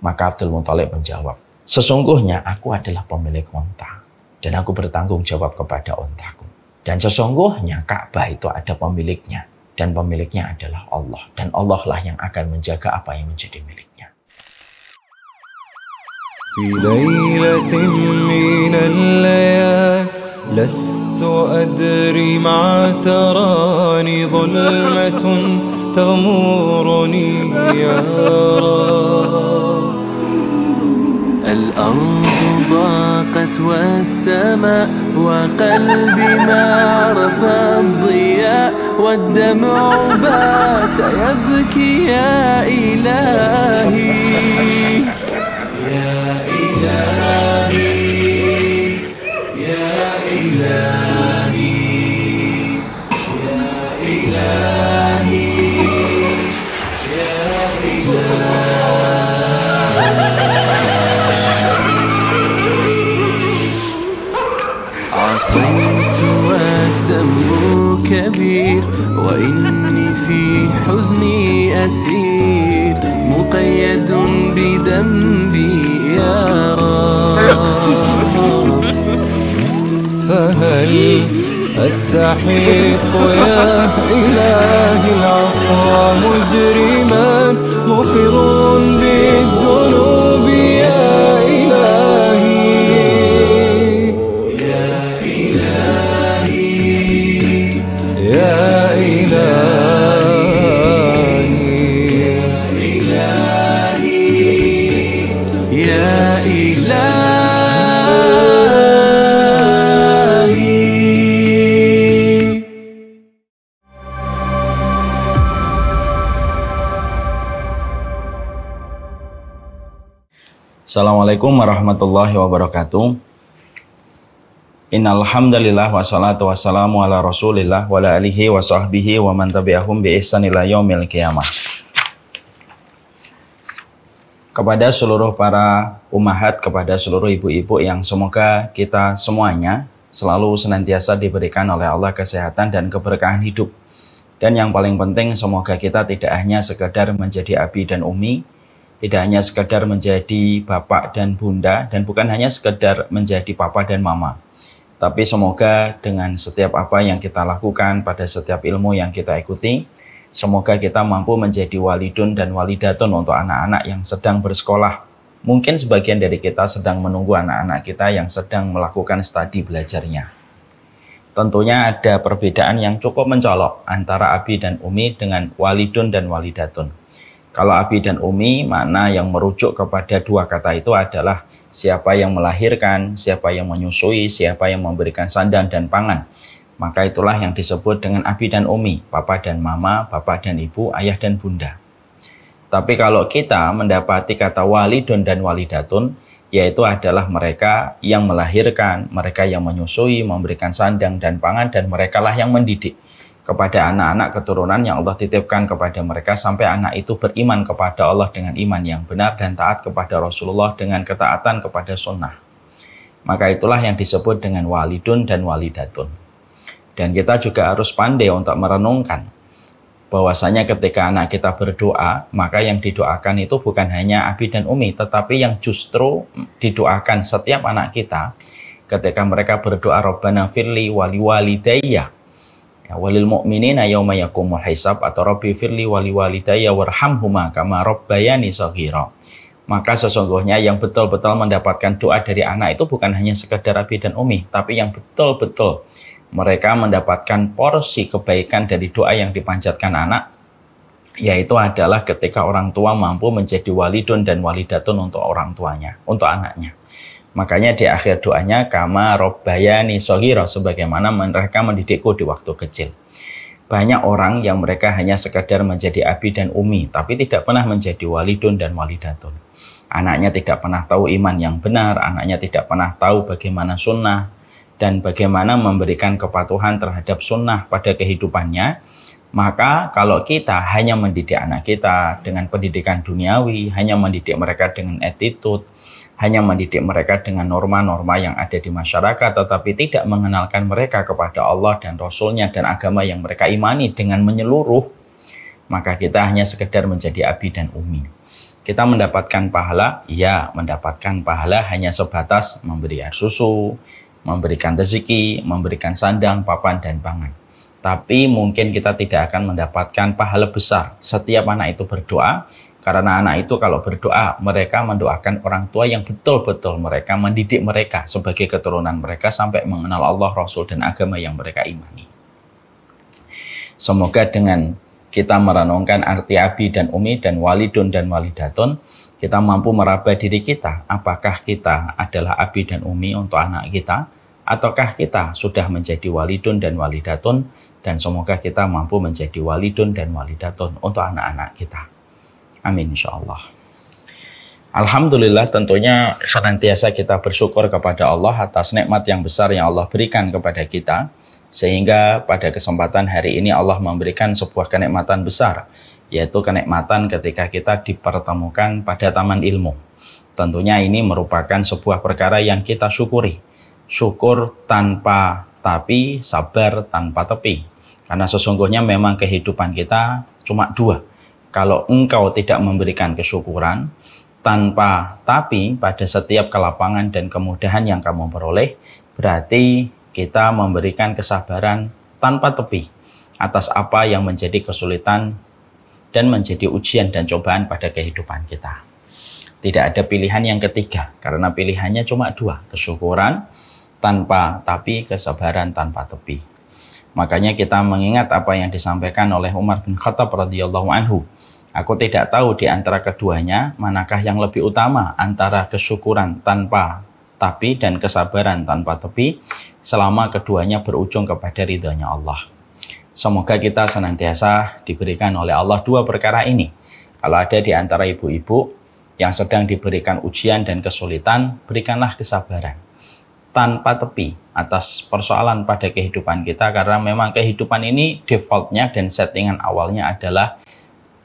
Maka Abdul Muthalib menjawab, sesungguhnya aku adalah pemilik onta dan aku bertanggung jawab kepada ontaku. Dan sesungguhnya Ka'bah itu ada pemiliknya dan pemiliknya adalah Allah dan Allah lah yang akan menjaga apa yang menjadi miliknya. الأرض ضاقت والسماء وقلبي ما عرف الضياء والدمع بات يبكي يا إلهي يا إلهي يا إلهي يا إلهي كبير وإني في حزني أسير مقيد بذنبي يا رب فهل أستحق يا إله العفو مجرما مقر بالذنوب Assalamualaikum warahmatullahi wabarakatuh. Innal wassalatu wassalamu ala Rasulillah wa ala alihi wa sahbihi wa man tabi'ahum bi ihsan ila yaumil qiyamah. Kepada seluruh para umahat, kepada seluruh ibu-ibu yang semoga kita semuanya selalu senantiasa diberikan oleh Allah kesehatan dan keberkahan hidup. Dan yang paling penting semoga kita tidak hanya sekedar menjadi abi dan umi, tidak hanya sekedar menjadi bapak dan bunda dan bukan hanya sekedar menjadi papa dan mama. Tapi semoga dengan setiap apa yang kita lakukan pada setiap ilmu yang kita ikuti, semoga kita mampu menjadi walidun dan walidatun untuk anak-anak yang sedang bersekolah. Mungkin sebagian dari kita sedang menunggu anak-anak kita yang sedang melakukan studi belajarnya. Tentunya ada perbedaan yang cukup mencolok antara Abi dan Umi dengan walidun dan walidatun kalau abi dan umi, mana yang merujuk kepada dua kata itu adalah siapa yang melahirkan, siapa yang menyusui, siapa yang memberikan sandang dan pangan. Maka itulah yang disebut dengan abi dan umi, papa dan mama, bapak dan ibu, ayah dan bunda. Tapi kalau kita mendapati kata walidun dan walidatun, yaitu adalah mereka yang melahirkan, mereka yang menyusui, memberikan sandang dan pangan, dan merekalah yang mendidik kepada anak-anak keturunan yang Allah titipkan kepada mereka sampai anak itu beriman kepada Allah dengan iman yang benar dan taat kepada Rasulullah dengan ketaatan kepada sunnah. Maka itulah yang disebut dengan walidun dan walidatun. Dan kita juga harus pandai untuk merenungkan bahwasanya ketika anak kita berdoa, maka yang didoakan itu bukan hanya Abi dan Umi, tetapi yang justru didoakan setiap anak kita ketika mereka berdoa Rabbana firli wali walidayah Ya, walil mu'minina yauma yakumul hisab atau rabbi firli wali walidayya warhamhuma kama rabbayani saghira maka sesungguhnya yang betul-betul mendapatkan doa dari anak itu bukan hanya sekedar abi dan umi tapi yang betul-betul mereka mendapatkan porsi kebaikan dari doa yang dipanjatkan anak yaitu adalah ketika orang tua mampu menjadi walidun dan walidatun untuk orang tuanya untuk anaknya Makanya di akhir doanya kama robbayani sohiro sebagaimana mereka mendidikku di waktu kecil. Banyak orang yang mereka hanya sekadar menjadi abi dan umi, tapi tidak pernah menjadi walidun dan walidatun. Anaknya tidak pernah tahu iman yang benar, anaknya tidak pernah tahu bagaimana sunnah, dan bagaimana memberikan kepatuhan terhadap sunnah pada kehidupannya, maka kalau kita hanya mendidik anak kita dengan pendidikan duniawi, hanya mendidik mereka dengan attitude, hanya mendidik mereka dengan norma-norma yang ada di masyarakat tetapi tidak mengenalkan mereka kepada Allah dan Rasulnya dan agama yang mereka imani dengan menyeluruh maka kita hanya sekedar menjadi abi dan umi kita mendapatkan pahala ya mendapatkan pahala hanya sebatas memberi air susu memberikan rezeki memberikan sandang papan dan pangan tapi mungkin kita tidak akan mendapatkan pahala besar setiap anak itu berdoa karena anak itu kalau berdoa, mereka mendoakan orang tua yang betul-betul mereka mendidik mereka sebagai keturunan mereka sampai mengenal Allah, Rasul, dan agama yang mereka imani. Semoga dengan kita merenungkan arti abi dan umi dan walidun dan walidatun, kita mampu meraba diri kita. Apakah kita adalah abi dan umi untuk anak kita? Ataukah kita sudah menjadi walidun dan walidatun? Dan semoga kita mampu menjadi walidun dan walidatun untuk anak-anak kita. Amin insya Allah. Alhamdulillah tentunya senantiasa kita bersyukur kepada Allah atas nikmat yang besar yang Allah berikan kepada kita. Sehingga pada kesempatan hari ini Allah memberikan sebuah kenikmatan besar. Yaitu kenikmatan ketika kita dipertemukan pada taman ilmu. Tentunya ini merupakan sebuah perkara yang kita syukuri. Syukur tanpa tapi, sabar tanpa tepi. Karena sesungguhnya memang kehidupan kita cuma dua kalau engkau tidak memberikan kesyukuran tanpa tapi pada setiap kelapangan dan kemudahan yang kamu peroleh, berarti kita memberikan kesabaran tanpa tepi atas apa yang menjadi kesulitan dan menjadi ujian dan cobaan pada kehidupan kita. Tidak ada pilihan yang ketiga, karena pilihannya cuma dua, kesyukuran tanpa tapi, kesabaran tanpa tepi. Makanya kita mengingat apa yang disampaikan oleh Umar bin Khattab radhiyallahu anhu Aku tidak tahu di antara keduanya manakah yang lebih utama antara kesyukuran tanpa tapi dan kesabaran tanpa tepi selama keduanya berujung kepada ridhonya Allah. Semoga kita senantiasa diberikan oleh Allah dua perkara ini. Kalau ada di antara ibu-ibu yang sedang diberikan ujian dan kesulitan, berikanlah kesabaran tanpa tepi atas persoalan pada kehidupan kita karena memang kehidupan ini defaultnya dan settingan awalnya adalah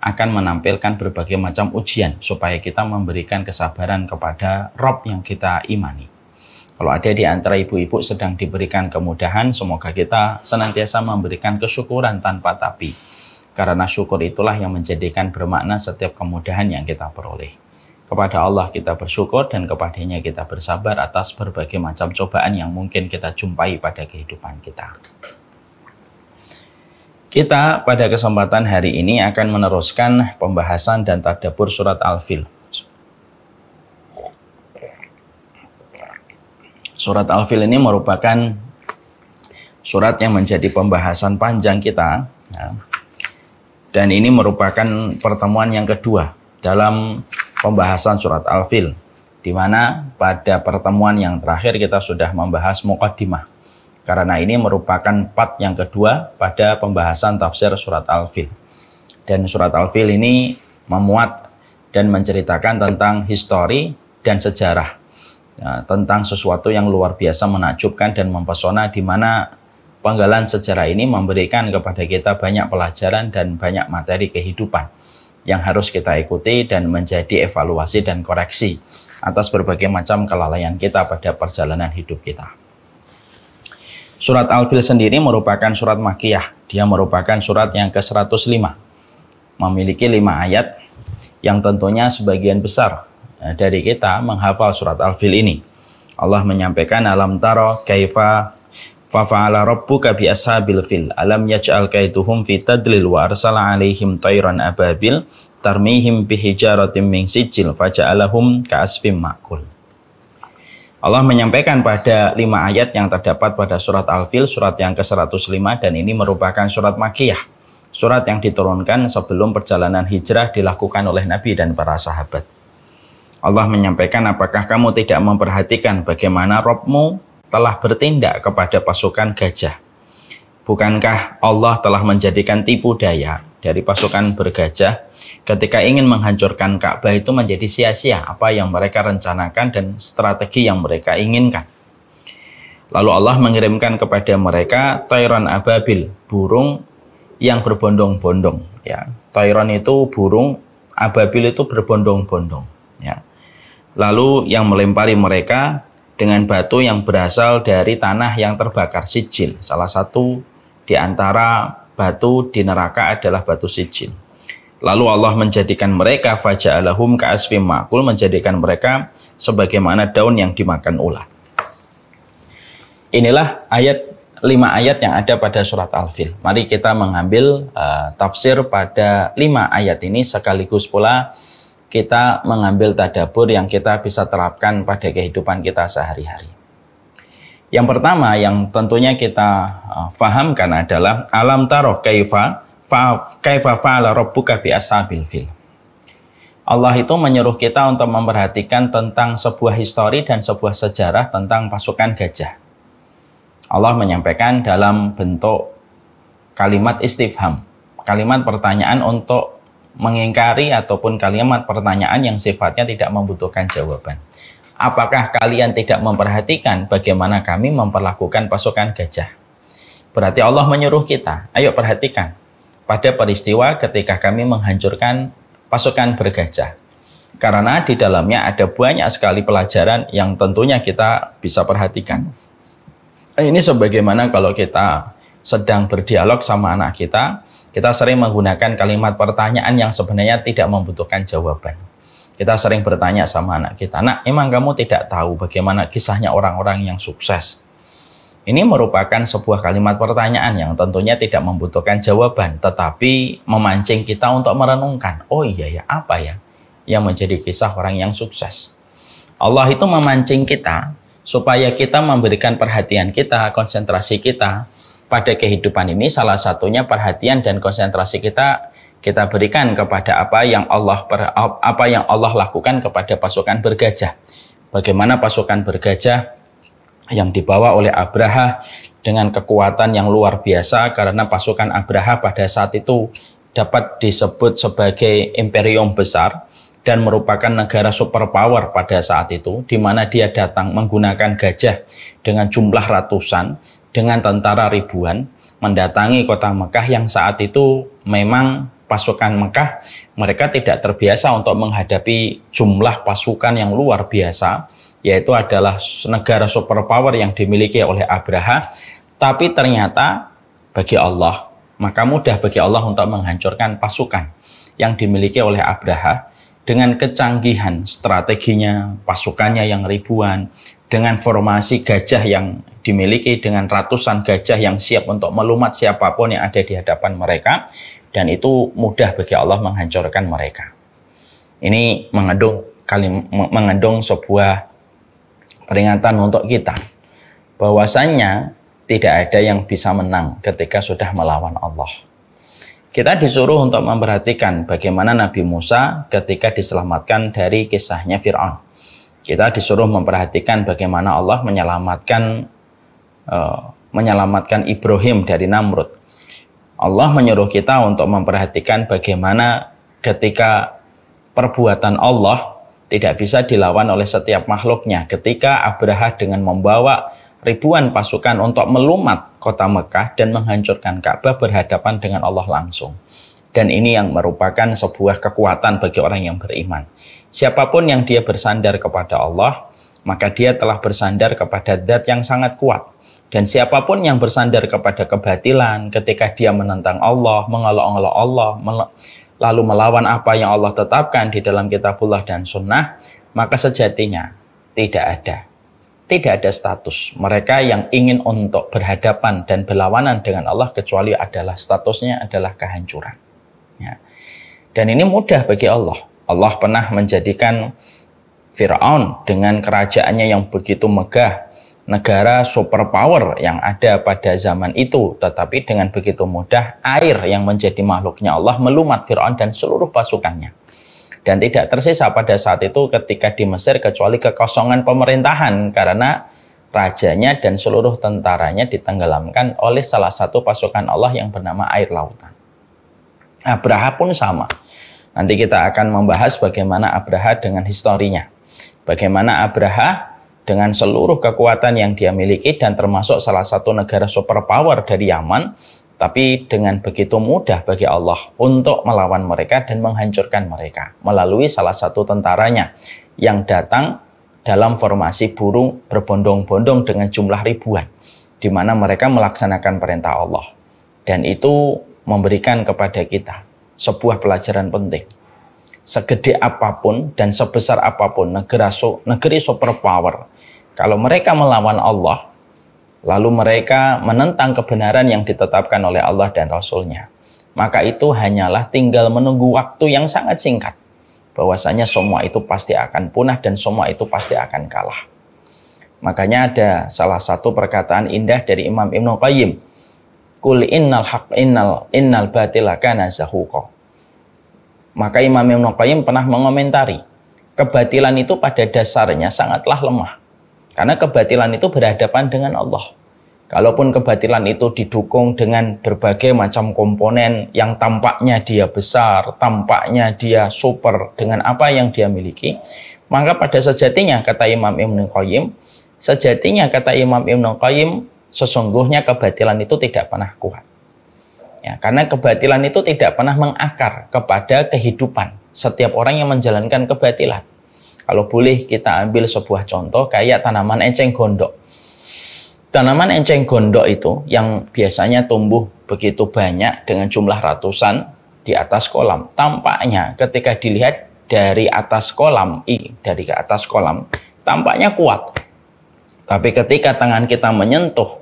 akan menampilkan berbagai macam ujian supaya kita memberikan kesabaran kepada Rob yang kita imani. Kalau ada di antara ibu-ibu sedang diberikan kemudahan, semoga kita senantiasa memberikan kesyukuran tanpa tapi. Karena syukur itulah yang menjadikan bermakna setiap kemudahan yang kita peroleh. Kepada Allah kita bersyukur dan kepadanya kita bersabar atas berbagai macam cobaan yang mungkin kita jumpai pada kehidupan kita. Kita pada kesempatan hari ini akan meneruskan pembahasan dan tadabur surat Al-Fil. Surat Al-Fil ini merupakan surat yang menjadi pembahasan panjang kita. Ya. Dan ini merupakan pertemuan yang kedua dalam pembahasan surat Al-Fil. Di mana pada pertemuan yang terakhir kita sudah membahas mukaddimah karena ini merupakan part yang kedua pada pembahasan tafsir surat Al-Fil. Dan surat Al-Fil ini memuat dan menceritakan tentang histori dan sejarah ya, tentang sesuatu yang luar biasa menakjubkan dan mempesona di mana penggalan sejarah ini memberikan kepada kita banyak pelajaran dan banyak materi kehidupan yang harus kita ikuti dan menjadi evaluasi dan koreksi atas berbagai macam kelalaian kita pada perjalanan hidup kita. Surat Al-Fil sendiri merupakan surat makiyah. Dia merupakan surat yang ke-105. Memiliki lima ayat yang tentunya sebagian besar eh, dari kita menghafal surat Al-Fil ini. Allah menyampaikan alam taro kaifa fafa'ala rabbuka bi ashabil fil alam yaj'al kaituhum fi tadlil wa arsala alaihim tayran ababil tarmihim bihijaratim min sijil faja'alahum ka'asfim ma'kul Allah menyampaikan pada lima ayat yang terdapat pada surat Al-Fil, surat yang ke-105, dan ini merupakan surat Makiyah. Surat yang diturunkan sebelum perjalanan hijrah dilakukan oleh Nabi dan para sahabat. Allah menyampaikan, apakah kamu tidak memperhatikan bagaimana Robmu telah bertindak kepada pasukan gajah? Bukankah Allah telah menjadikan tipu daya dari pasukan bergajah ketika ingin menghancurkan Ka'bah itu menjadi sia-sia apa yang mereka rencanakan dan strategi yang mereka inginkan. Lalu Allah mengirimkan kepada mereka Tairon ababil, burung yang berbondong-bondong. Ya, Tairon itu burung, ababil itu berbondong-bondong. Ya. Lalu yang melempari mereka dengan batu yang berasal dari tanah yang terbakar sijil, salah satu di antara batu di neraka adalah batu sijil. Lalu Allah menjadikan mereka faja'alahum ka'asfim makul menjadikan mereka sebagaimana daun yang dimakan ulat. Inilah ayat lima ayat yang ada pada surat Al-Fil. Mari kita mengambil uh, tafsir pada lima ayat ini sekaligus pula kita mengambil tadabur yang kita bisa terapkan pada kehidupan kita sehari-hari. Yang pertama yang tentunya kita uh, fahamkan adalah alam taroh kaifa fa, kaifa fa'ala rabbuka bi ashabil fil. Allah itu menyuruh kita untuk memperhatikan tentang sebuah histori dan sebuah sejarah tentang pasukan gajah. Allah menyampaikan dalam bentuk kalimat istifham, kalimat pertanyaan untuk mengingkari ataupun kalimat pertanyaan yang sifatnya tidak membutuhkan jawaban apakah kalian tidak memperhatikan bagaimana kami memperlakukan pasukan gajah? Berarti Allah menyuruh kita, ayo perhatikan pada peristiwa ketika kami menghancurkan pasukan bergajah. Karena di dalamnya ada banyak sekali pelajaran yang tentunya kita bisa perhatikan. Eh, ini sebagaimana kalau kita sedang berdialog sama anak kita, kita sering menggunakan kalimat pertanyaan yang sebenarnya tidak membutuhkan jawaban. Kita sering bertanya sama anak kita, "Nak, emang kamu tidak tahu bagaimana kisahnya orang-orang yang sukses?" Ini merupakan sebuah kalimat pertanyaan yang tentunya tidak membutuhkan jawaban, tetapi memancing kita untuk merenungkan, "Oh iya ya, apa ya yang menjadi kisah orang yang sukses?" Allah itu memancing kita supaya kita memberikan perhatian kita, konsentrasi kita pada kehidupan ini salah satunya perhatian dan konsentrasi kita kita berikan kepada apa yang Allah apa yang Allah lakukan kepada pasukan bergajah. Bagaimana pasukan bergajah yang dibawa oleh Abraha dengan kekuatan yang luar biasa karena pasukan Abraha pada saat itu dapat disebut sebagai imperium besar dan merupakan negara superpower pada saat itu di mana dia datang menggunakan gajah dengan jumlah ratusan dengan tentara ribuan mendatangi kota Mekah yang saat itu memang pasukan Mekah, mereka tidak terbiasa untuk menghadapi jumlah pasukan yang luar biasa, yaitu adalah negara superpower yang dimiliki oleh Abraha. Tapi ternyata bagi Allah, maka mudah bagi Allah untuk menghancurkan pasukan yang dimiliki oleh Abraha dengan kecanggihan strateginya, pasukannya yang ribuan, dengan formasi gajah yang dimiliki dengan ratusan gajah yang siap untuk melumat siapapun yang ada di hadapan mereka dan itu mudah bagi Allah menghancurkan mereka. Ini mengandung kali mengandung sebuah peringatan untuk kita bahwasanya tidak ada yang bisa menang ketika sudah melawan Allah. Kita disuruh untuk memperhatikan bagaimana Nabi Musa ketika diselamatkan dari kisahnya Fir'aun. Kita disuruh memperhatikan bagaimana Allah menyelamatkan uh, menyelamatkan Ibrahim dari Namrud Allah menyuruh kita untuk memperhatikan bagaimana ketika perbuatan Allah tidak bisa dilawan oleh setiap makhluknya. Ketika Abraha dengan membawa ribuan pasukan untuk melumat kota Mekah dan menghancurkan Ka'bah berhadapan dengan Allah langsung. Dan ini yang merupakan sebuah kekuatan bagi orang yang beriman. Siapapun yang dia bersandar kepada Allah, maka dia telah bersandar kepada zat yang sangat kuat dan siapapun yang bersandar kepada kebatilan ketika dia menentang Allah, mengolok-olok Allah, lalu melawan apa yang Allah tetapkan di dalam kitabullah dan sunnah, maka sejatinya tidak ada. Tidak ada status. Mereka yang ingin untuk berhadapan dan berlawanan dengan Allah kecuali adalah statusnya adalah kehancuran. Ya. Dan ini mudah bagi Allah. Allah pernah menjadikan Fir'aun dengan kerajaannya yang begitu megah, negara superpower yang ada pada zaman itu. Tetapi dengan begitu mudah air yang menjadi makhluknya Allah melumat Fir'aun dan seluruh pasukannya. Dan tidak tersisa pada saat itu ketika di Mesir kecuali kekosongan pemerintahan karena rajanya dan seluruh tentaranya ditenggelamkan oleh salah satu pasukan Allah yang bernama air lautan. Abraha pun sama. Nanti kita akan membahas bagaimana Abraha dengan historinya. Bagaimana Abraha dengan seluruh kekuatan yang dia miliki dan termasuk salah satu negara superpower dari Yaman, tapi dengan begitu mudah bagi Allah untuk melawan mereka dan menghancurkan mereka melalui salah satu tentaranya yang datang dalam formasi burung berbondong-bondong dengan jumlah ribuan, di mana mereka melaksanakan perintah Allah. Dan itu memberikan kepada kita sebuah pelajaran penting. Segede apapun dan sebesar apapun negara so, negeri superpower kalau mereka melawan Allah, lalu mereka menentang kebenaran yang ditetapkan oleh Allah dan Rasulnya, maka itu hanyalah tinggal menunggu waktu yang sangat singkat. Bahwasanya semua itu pasti akan punah dan semua itu pasti akan kalah. Makanya ada salah satu perkataan indah dari Imam Ibnu Qayyim. Kul innal haq innal innal batila kana Maka Imam Ibnu Qayyim pernah mengomentari, kebatilan itu pada dasarnya sangatlah lemah. Karena kebatilan itu berhadapan dengan Allah. Kalaupun kebatilan itu didukung dengan berbagai macam komponen yang tampaknya dia besar, tampaknya dia super dengan apa yang dia miliki, maka pada sejatinya kata Imam Ibn Qayyim, sejatinya kata Imam Ibn Qayyim, sesungguhnya kebatilan itu tidak pernah kuat. Ya, karena kebatilan itu tidak pernah mengakar kepada kehidupan setiap orang yang menjalankan kebatilan. Kalau boleh kita ambil sebuah contoh kayak tanaman enceng gondok. Tanaman enceng gondok itu yang biasanya tumbuh begitu banyak dengan jumlah ratusan di atas kolam. Tampaknya ketika dilihat dari atas kolam, i dari ke atas kolam, tampaknya kuat. Tapi ketika tangan kita menyentuh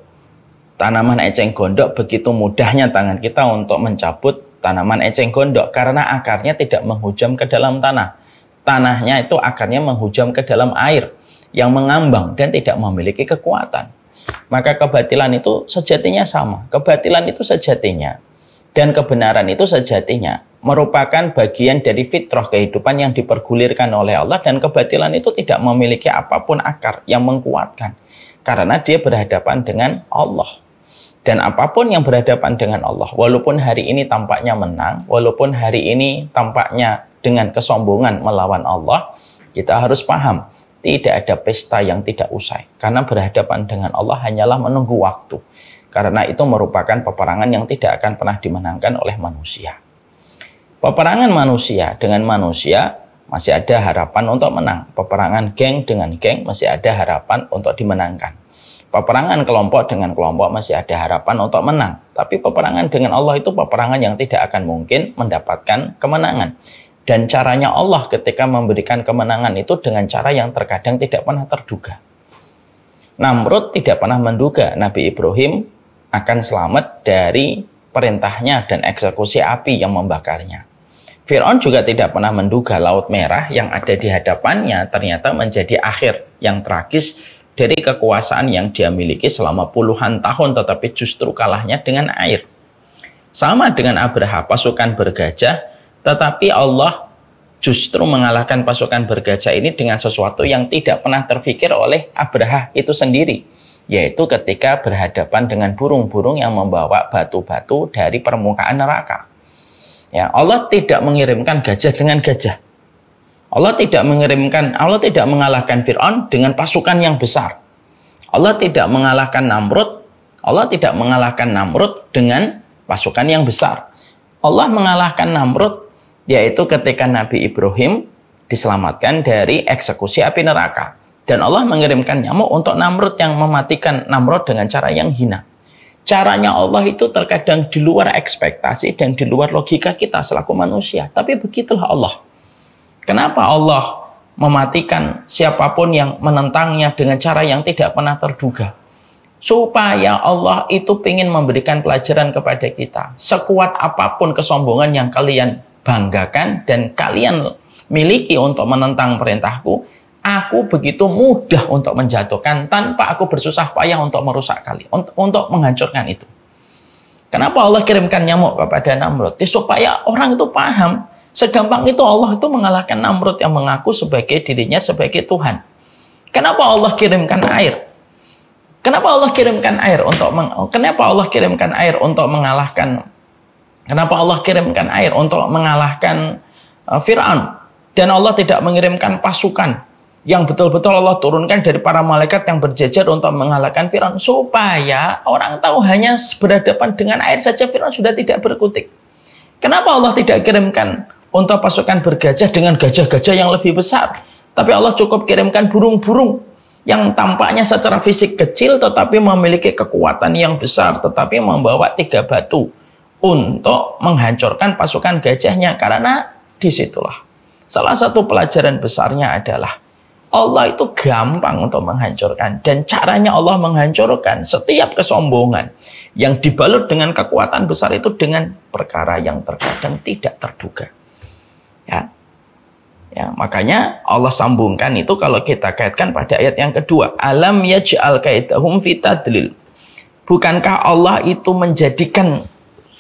tanaman enceng gondok, begitu mudahnya tangan kita untuk mencabut tanaman enceng gondok karena akarnya tidak menghujam ke dalam tanah tanahnya itu akarnya menghujam ke dalam air yang mengambang dan tidak memiliki kekuatan. Maka kebatilan itu sejatinya sama. Kebatilan itu sejatinya dan kebenaran itu sejatinya merupakan bagian dari fitrah kehidupan yang dipergulirkan oleh Allah dan kebatilan itu tidak memiliki apapun akar yang mengkuatkan karena dia berhadapan dengan Allah. Dan apapun yang berhadapan dengan Allah, walaupun hari ini tampaknya menang, walaupun hari ini tampaknya dengan kesombongan melawan Allah, kita harus paham tidak ada pesta yang tidak usai karena berhadapan dengan Allah hanyalah menunggu waktu. Karena itu merupakan peperangan yang tidak akan pernah dimenangkan oleh manusia. Peperangan manusia dengan manusia masih ada harapan untuk menang. Peperangan geng dengan geng masih ada harapan untuk dimenangkan. Peperangan kelompok dengan kelompok masih ada harapan untuk menang. Tapi peperangan dengan Allah itu peperangan yang tidak akan mungkin mendapatkan kemenangan. Dan caranya Allah ketika memberikan kemenangan itu dengan cara yang terkadang tidak pernah terduga. Namrud tidak pernah menduga Nabi Ibrahim akan selamat dari perintahnya dan eksekusi api yang membakarnya. Fir'aun juga tidak pernah menduga Laut Merah yang ada di hadapannya ternyata menjadi akhir yang tragis dari kekuasaan yang dia miliki selama puluhan tahun tetapi justru kalahnya dengan air. Sama dengan Abraha, pasukan bergajah tetapi Allah justru mengalahkan pasukan bergajah ini dengan sesuatu yang tidak pernah terfikir oleh Abraha itu sendiri, yaitu ketika berhadapan dengan burung-burung yang membawa batu-batu dari permukaan neraka. Ya, Allah tidak mengirimkan gajah dengan gajah. Allah tidak mengirimkan, Allah tidak mengalahkan Fir'aun dengan pasukan yang besar. Allah tidak mengalahkan Namrud, Allah tidak mengalahkan Namrud dengan pasukan yang besar. Allah mengalahkan Namrud yaitu ketika Nabi Ibrahim diselamatkan dari eksekusi api neraka. Dan Allah mengirimkan nyamuk untuk Namrud yang mematikan Namrud dengan cara yang hina. Caranya Allah itu terkadang di luar ekspektasi dan di luar logika kita selaku manusia. Tapi begitulah Allah. Kenapa Allah mematikan siapapun yang menentangnya dengan cara yang tidak pernah terduga? supaya Allah itu ingin memberikan pelajaran kepada kita. Sekuat apapun kesombongan yang kalian banggakan dan kalian miliki untuk menentang perintahku, aku begitu mudah untuk menjatuhkan tanpa aku bersusah payah untuk merusak kalian, untuk, untuk menghancurkan itu. Kenapa Allah kirimkan nyamuk kepada Namrud? Ya, supaya orang itu paham segampang itu Allah itu mengalahkan Namrud yang mengaku sebagai dirinya sebagai Tuhan. Kenapa Allah kirimkan air? Kenapa Allah kirimkan air untuk meng, kenapa Allah kirimkan air untuk mengalahkan Kenapa Allah kirimkan air untuk mengalahkan uh, Fir'aun? Dan Allah tidak mengirimkan pasukan yang betul-betul Allah turunkan dari para malaikat yang berjejer untuk mengalahkan Fir'aun. Supaya orang tahu hanya berhadapan dengan air saja Fir'aun sudah tidak berkutik. Kenapa Allah tidak kirimkan untuk pasukan bergajah dengan gajah-gajah yang lebih besar? Tapi Allah cukup kirimkan burung-burung yang tampaknya secara fisik kecil tetapi memiliki kekuatan yang besar tetapi membawa tiga batu untuk menghancurkan pasukan gajahnya karena disitulah salah satu pelajaran besarnya adalah Allah itu gampang untuk menghancurkan dan caranya Allah menghancurkan setiap kesombongan yang dibalut dengan kekuatan besar itu dengan perkara yang terkadang tidak terduga. Ya. Ya, makanya Allah sambungkan itu kalau kita kaitkan pada ayat yang kedua, alam yaj'al kaidahum fitadlil. Bukankah Allah itu menjadikan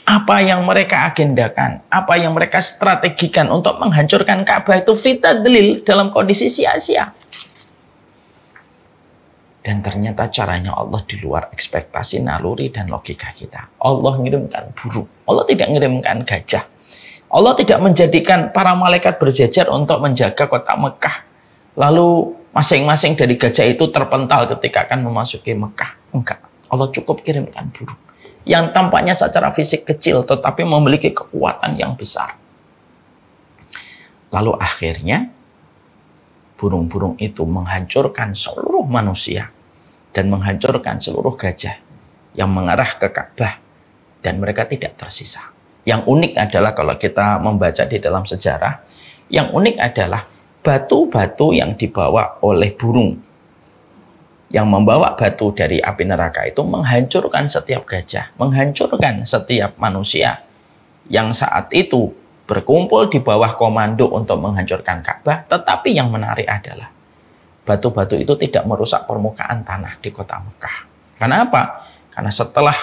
apa yang mereka agendakan, apa yang mereka strategikan untuk menghancurkan Ka'bah itu fita delil dalam kondisi sia-sia. Dan ternyata caranya Allah di luar ekspektasi naluri dan logika kita. Allah ngirimkan burung. Allah tidak ngirimkan gajah. Allah tidak menjadikan para malaikat berjajar untuk menjaga kota Mekah. Lalu masing-masing dari gajah itu terpental ketika akan memasuki Mekah. Enggak. Allah cukup kirimkan burung yang tampaknya secara fisik kecil tetapi memiliki kekuatan yang besar. Lalu akhirnya burung-burung itu menghancurkan seluruh manusia dan menghancurkan seluruh gajah yang mengarah ke Ka'bah dan mereka tidak tersisa. Yang unik adalah kalau kita membaca di dalam sejarah, yang unik adalah batu-batu yang dibawa oleh burung yang membawa batu dari api neraka itu menghancurkan setiap gajah, menghancurkan setiap manusia yang saat itu berkumpul di bawah komando untuk menghancurkan Ka'bah, tetapi yang menarik adalah batu-batu itu tidak merusak permukaan tanah di kota Mekah. Karena apa? Karena setelah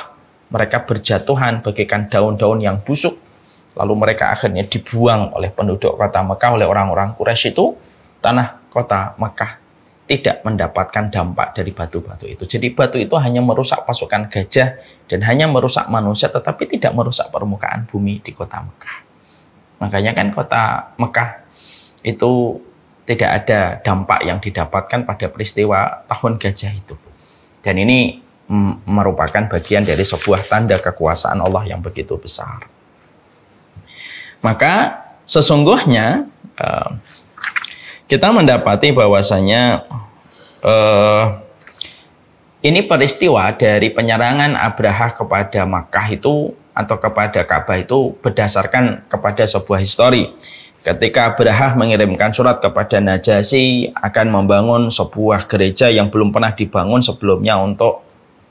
mereka berjatuhan bagaikan daun-daun yang busuk, lalu mereka akhirnya dibuang oleh penduduk kota Mekah, oleh orang-orang Quraisy itu, tanah kota Mekah tidak mendapatkan dampak dari batu-batu itu. Jadi batu itu hanya merusak pasukan gajah dan hanya merusak manusia tetapi tidak merusak permukaan bumi di kota Mekah. Makanya kan kota Mekah itu tidak ada dampak yang didapatkan pada peristiwa tahun gajah itu. Dan ini mm, merupakan bagian dari sebuah tanda kekuasaan Allah yang begitu besar. Maka sesungguhnya eh, kita mendapati bahwasanya eh, ini peristiwa dari penyerangan Abraha kepada Makkah itu atau kepada Ka'bah itu berdasarkan kepada sebuah histori. Ketika Abraha mengirimkan surat kepada Najasyi akan membangun sebuah gereja yang belum pernah dibangun sebelumnya untuk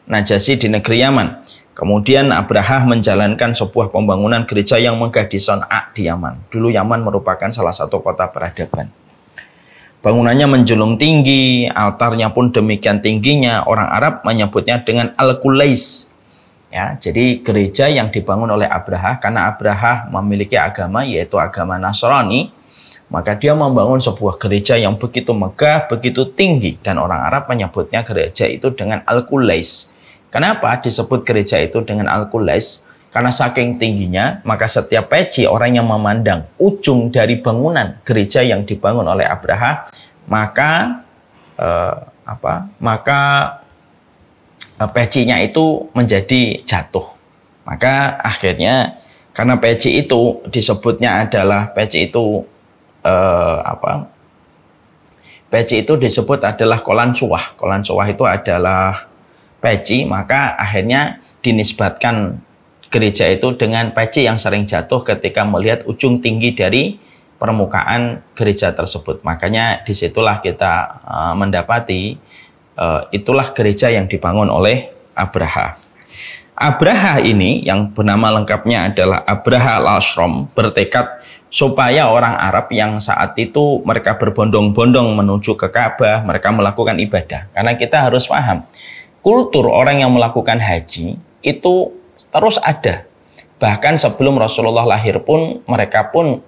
Najasyi di negeri Yaman. Kemudian Abraha menjalankan sebuah pembangunan gereja yang menggadison A di Yaman. Dulu Yaman merupakan salah satu kota peradaban. Bangunannya menjulung tinggi, altarnya pun demikian tingginya. Orang Arab menyebutnya dengan Al-Qulais. Ya, jadi gereja yang dibangun oleh Abraha karena Abraha memiliki agama yaitu agama Nasrani, maka dia membangun sebuah gereja yang begitu megah, begitu tinggi dan orang Arab menyebutnya gereja itu dengan Al-Qulais. Kenapa disebut gereja itu dengan Al-Qulais? Karena saking tingginya, maka setiap peci orang yang memandang ujung dari bangunan gereja yang dibangun oleh Abraha, maka eh, apa? Maka eh, pecinya itu menjadi jatuh. Maka akhirnya karena peci itu disebutnya adalah peci itu eh, apa? Peci itu disebut adalah kolan suah. Kolan suah itu adalah peci, maka akhirnya dinisbatkan gereja itu dengan peci yang sering jatuh ketika melihat ujung tinggi dari permukaan gereja tersebut. Makanya disitulah kita e, mendapati e, itulah gereja yang dibangun oleh Abraha. Abraha ini yang bernama lengkapnya adalah Abraha Lashrom bertekad supaya orang Arab yang saat itu mereka berbondong-bondong menuju ke Ka'bah, mereka melakukan ibadah. Karena kita harus paham, kultur orang yang melakukan haji itu terus ada. Bahkan sebelum Rasulullah lahir pun mereka pun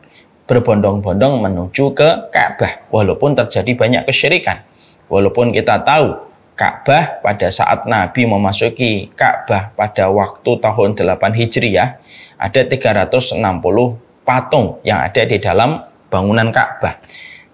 berbondong-bondong menuju ke Ka'bah walaupun terjadi banyak kesyirikan. Walaupun kita tahu Ka'bah pada saat Nabi memasuki Ka'bah pada waktu tahun 8 Hijriah ada 360 patung yang ada di dalam bangunan Ka'bah.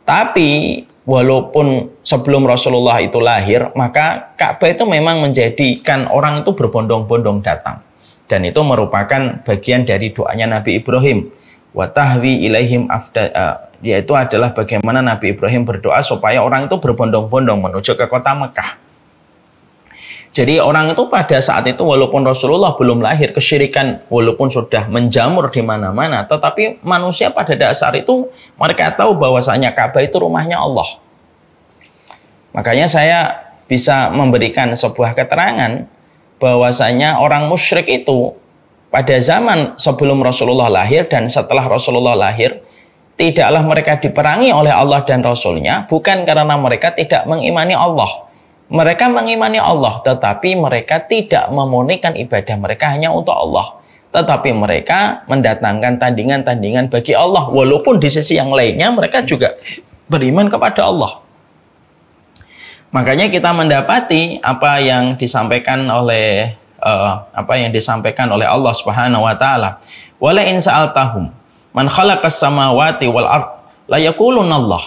Tapi walaupun sebelum Rasulullah itu lahir, maka Ka'bah itu memang menjadikan orang itu berbondong-bondong datang dan itu merupakan bagian dari doanya Nabi Ibrahim watahwi ilaihim afda eh, yaitu adalah bagaimana Nabi Ibrahim berdoa supaya orang itu berbondong-bondong menuju ke kota Mekah. Jadi orang itu pada saat itu walaupun Rasulullah belum lahir kesyirikan walaupun sudah menjamur di mana-mana tetapi manusia pada dasar itu mereka tahu bahwasanya Ka'bah itu rumahnya Allah. Makanya saya bisa memberikan sebuah keterangan bahwasanya orang musyrik itu pada zaman sebelum Rasulullah lahir dan setelah Rasulullah lahir tidaklah mereka diperangi oleh Allah dan Rasulnya bukan karena mereka tidak mengimani Allah. Mereka mengimani Allah tetapi mereka tidak memunikan ibadah mereka hanya untuk Allah. Tetapi mereka mendatangkan tandingan-tandingan bagi Allah walaupun di sisi yang lainnya mereka juga beriman kepada Allah. Makanya kita mendapati apa yang disampaikan oleh uh, apa yang disampaikan oleh Allah Subhanahu wa taala. Wala in sa'altahum man khalaqas samawati wal ard la Allah.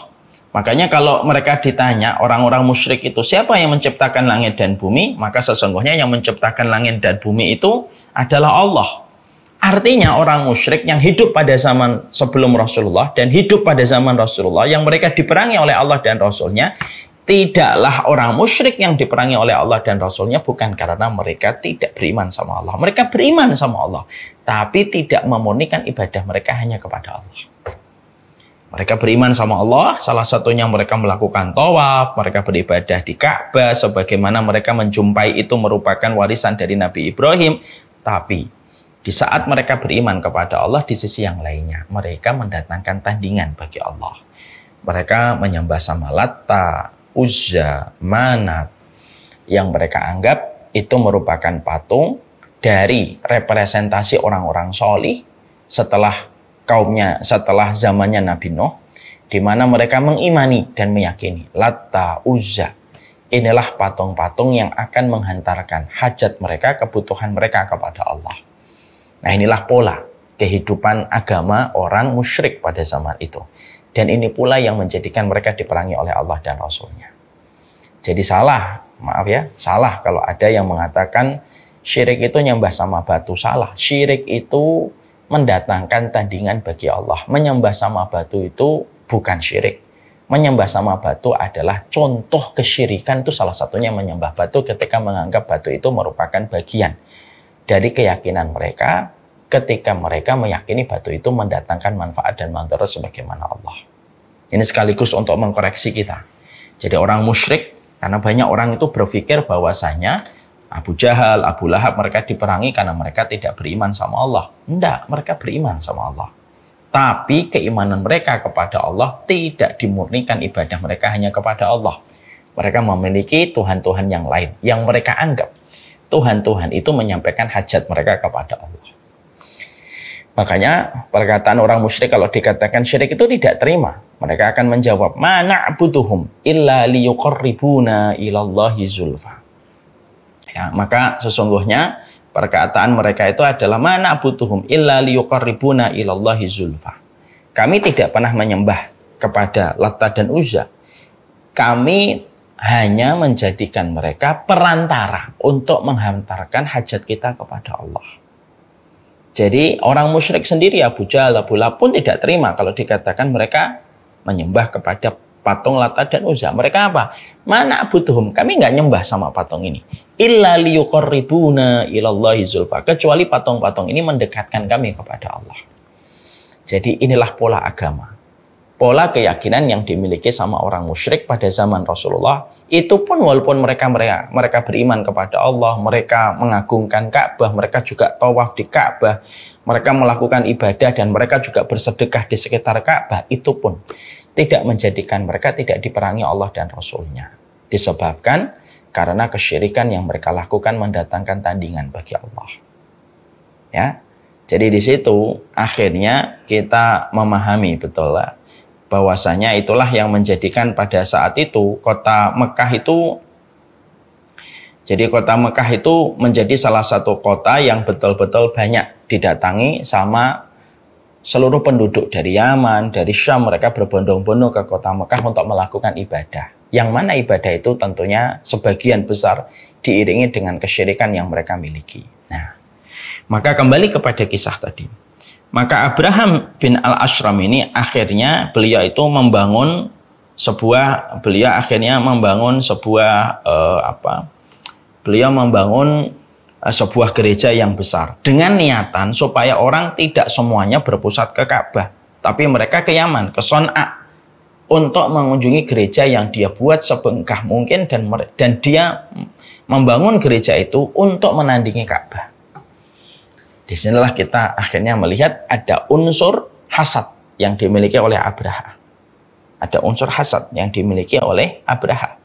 Makanya kalau mereka ditanya orang-orang musyrik itu siapa yang menciptakan langit dan bumi, maka sesungguhnya yang menciptakan langit dan bumi itu adalah Allah. Artinya orang musyrik yang hidup pada zaman sebelum Rasulullah dan hidup pada zaman Rasulullah yang mereka diperangi oleh Allah dan Rasulnya Tidaklah orang musyrik yang diperangi oleh Allah dan Rasulnya bukan karena mereka tidak beriman sama Allah. Mereka beriman sama Allah, tapi tidak memurnikan ibadah mereka hanya kepada Allah. Mereka beriman sama Allah, salah satunya mereka melakukan tawaf, mereka beribadah di Ka'bah, sebagaimana mereka menjumpai itu merupakan warisan dari Nabi Ibrahim. Tapi di saat mereka beriman kepada Allah di sisi yang lainnya, mereka mendatangkan tandingan bagi Allah. Mereka menyembah sama Latta, Uzza, Manat yang mereka anggap itu merupakan patung dari representasi orang-orang solih setelah kaumnya, setelah zamannya Nabi Nuh, di mana mereka mengimani dan meyakini Latta, Uzza. Inilah patung-patung yang akan menghantarkan hajat mereka, kebutuhan mereka kepada Allah. Nah inilah pola kehidupan agama orang musyrik pada zaman itu. Dan ini pula yang menjadikan mereka diperangi oleh Allah dan Rasulnya. Jadi salah, maaf ya, salah kalau ada yang mengatakan syirik itu nyembah sama batu. Salah, syirik itu mendatangkan tandingan bagi Allah. Menyembah sama batu itu bukan syirik. Menyembah sama batu adalah contoh kesyirikan itu salah satunya menyembah batu ketika menganggap batu itu merupakan bagian dari keyakinan mereka ketika mereka meyakini batu itu mendatangkan manfaat dan manfaat sebagaimana Allah. Ini sekaligus untuk mengkoreksi kita. Jadi orang musyrik, karena banyak orang itu berpikir bahwasanya Abu Jahal, Abu Lahab, mereka diperangi karena mereka tidak beriman sama Allah. Tidak, mereka beriman sama Allah. Tapi keimanan mereka kepada Allah tidak dimurnikan ibadah mereka hanya kepada Allah. Mereka memiliki Tuhan-Tuhan yang lain, yang mereka anggap. Tuhan-Tuhan itu menyampaikan hajat mereka kepada Allah. Makanya perkataan orang musyrik kalau dikatakan syirik itu tidak terima. Mereka akan menjawab, mana butuhum illa liyuqarribuna ilallahi zulfa. Ya, maka sesungguhnya perkataan mereka itu adalah mana butuhum illa liyuqarribuna ilallahi zulfa. Kami tidak pernah menyembah kepada Latta dan Uzza. Kami hanya menjadikan mereka perantara untuk menghantarkan hajat kita kepada Allah. Jadi orang musyrik sendiri Abu Jahal, Abu Lahab pun tidak terima kalau dikatakan mereka menyembah kepada patung Lata dan Uzza. Mereka apa? Mana butuhum? Kami nggak nyembah sama patung ini. Illa liyuqarribuna ilallahi zulfa. Kecuali patung-patung ini mendekatkan kami kepada Allah. Jadi inilah pola agama. Pola keyakinan yang dimiliki sama orang musyrik pada zaman Rasulullah itu pun walaupun mereka mereka mereka beriman kepada Allah, mereka mengagungkan Ka'bah, mereka juga tawaf di Ka'bah, mereka melakukan ibadah dan mereka juga bersedekah di sekitar Ka'bah, itu pun tidak menjadikan mereka tidak diperangi Allah dan Rasulnya. Disebabkan karena kesyirikan yang mereka lakukan mendatangkan tandingan bagi Allah. Ya, jadi di situ akhirnya kita memahami betul lah bahwasanya itulah yang menjadikan pada saat itu kota Mekah itu jadi kota Mekah itu menjadi salah satu kota yang betul-betul banyak didatangi sama seluruh penduduk dari Yaman, dari Syam, mereka berbondong-bondong ke kota Mekah untuk melakukan ibadah. Yang mana ibadah itu tentunya sebagian besar diiringi dengan kesyirikan yang mereka miliki. Nah, maka kembali kepada kisah tadi. Maka Abraham bin Al-Ashram ini akhirnya beliau itu membangun sebuah beliau akhirnya membangun sebuah eh, apa? Beliau membangun eh, sebuah gereja yang besar dengan niatan supaya orang tidak semuanya berpusat ke Ka'bah, tapi mereka ke Yaman, ke Son'a untuk mengunjungi gereja yang dia buat sebengkah mungkin dan dan dia membangun gereja itu untuk menandingi Ka'bah. Di sinilah kita akhirnya melihat ada unsur hasad yang dimiliki oleh Abraha. Ada unsur hasad yang dimiliki oleh Abraha.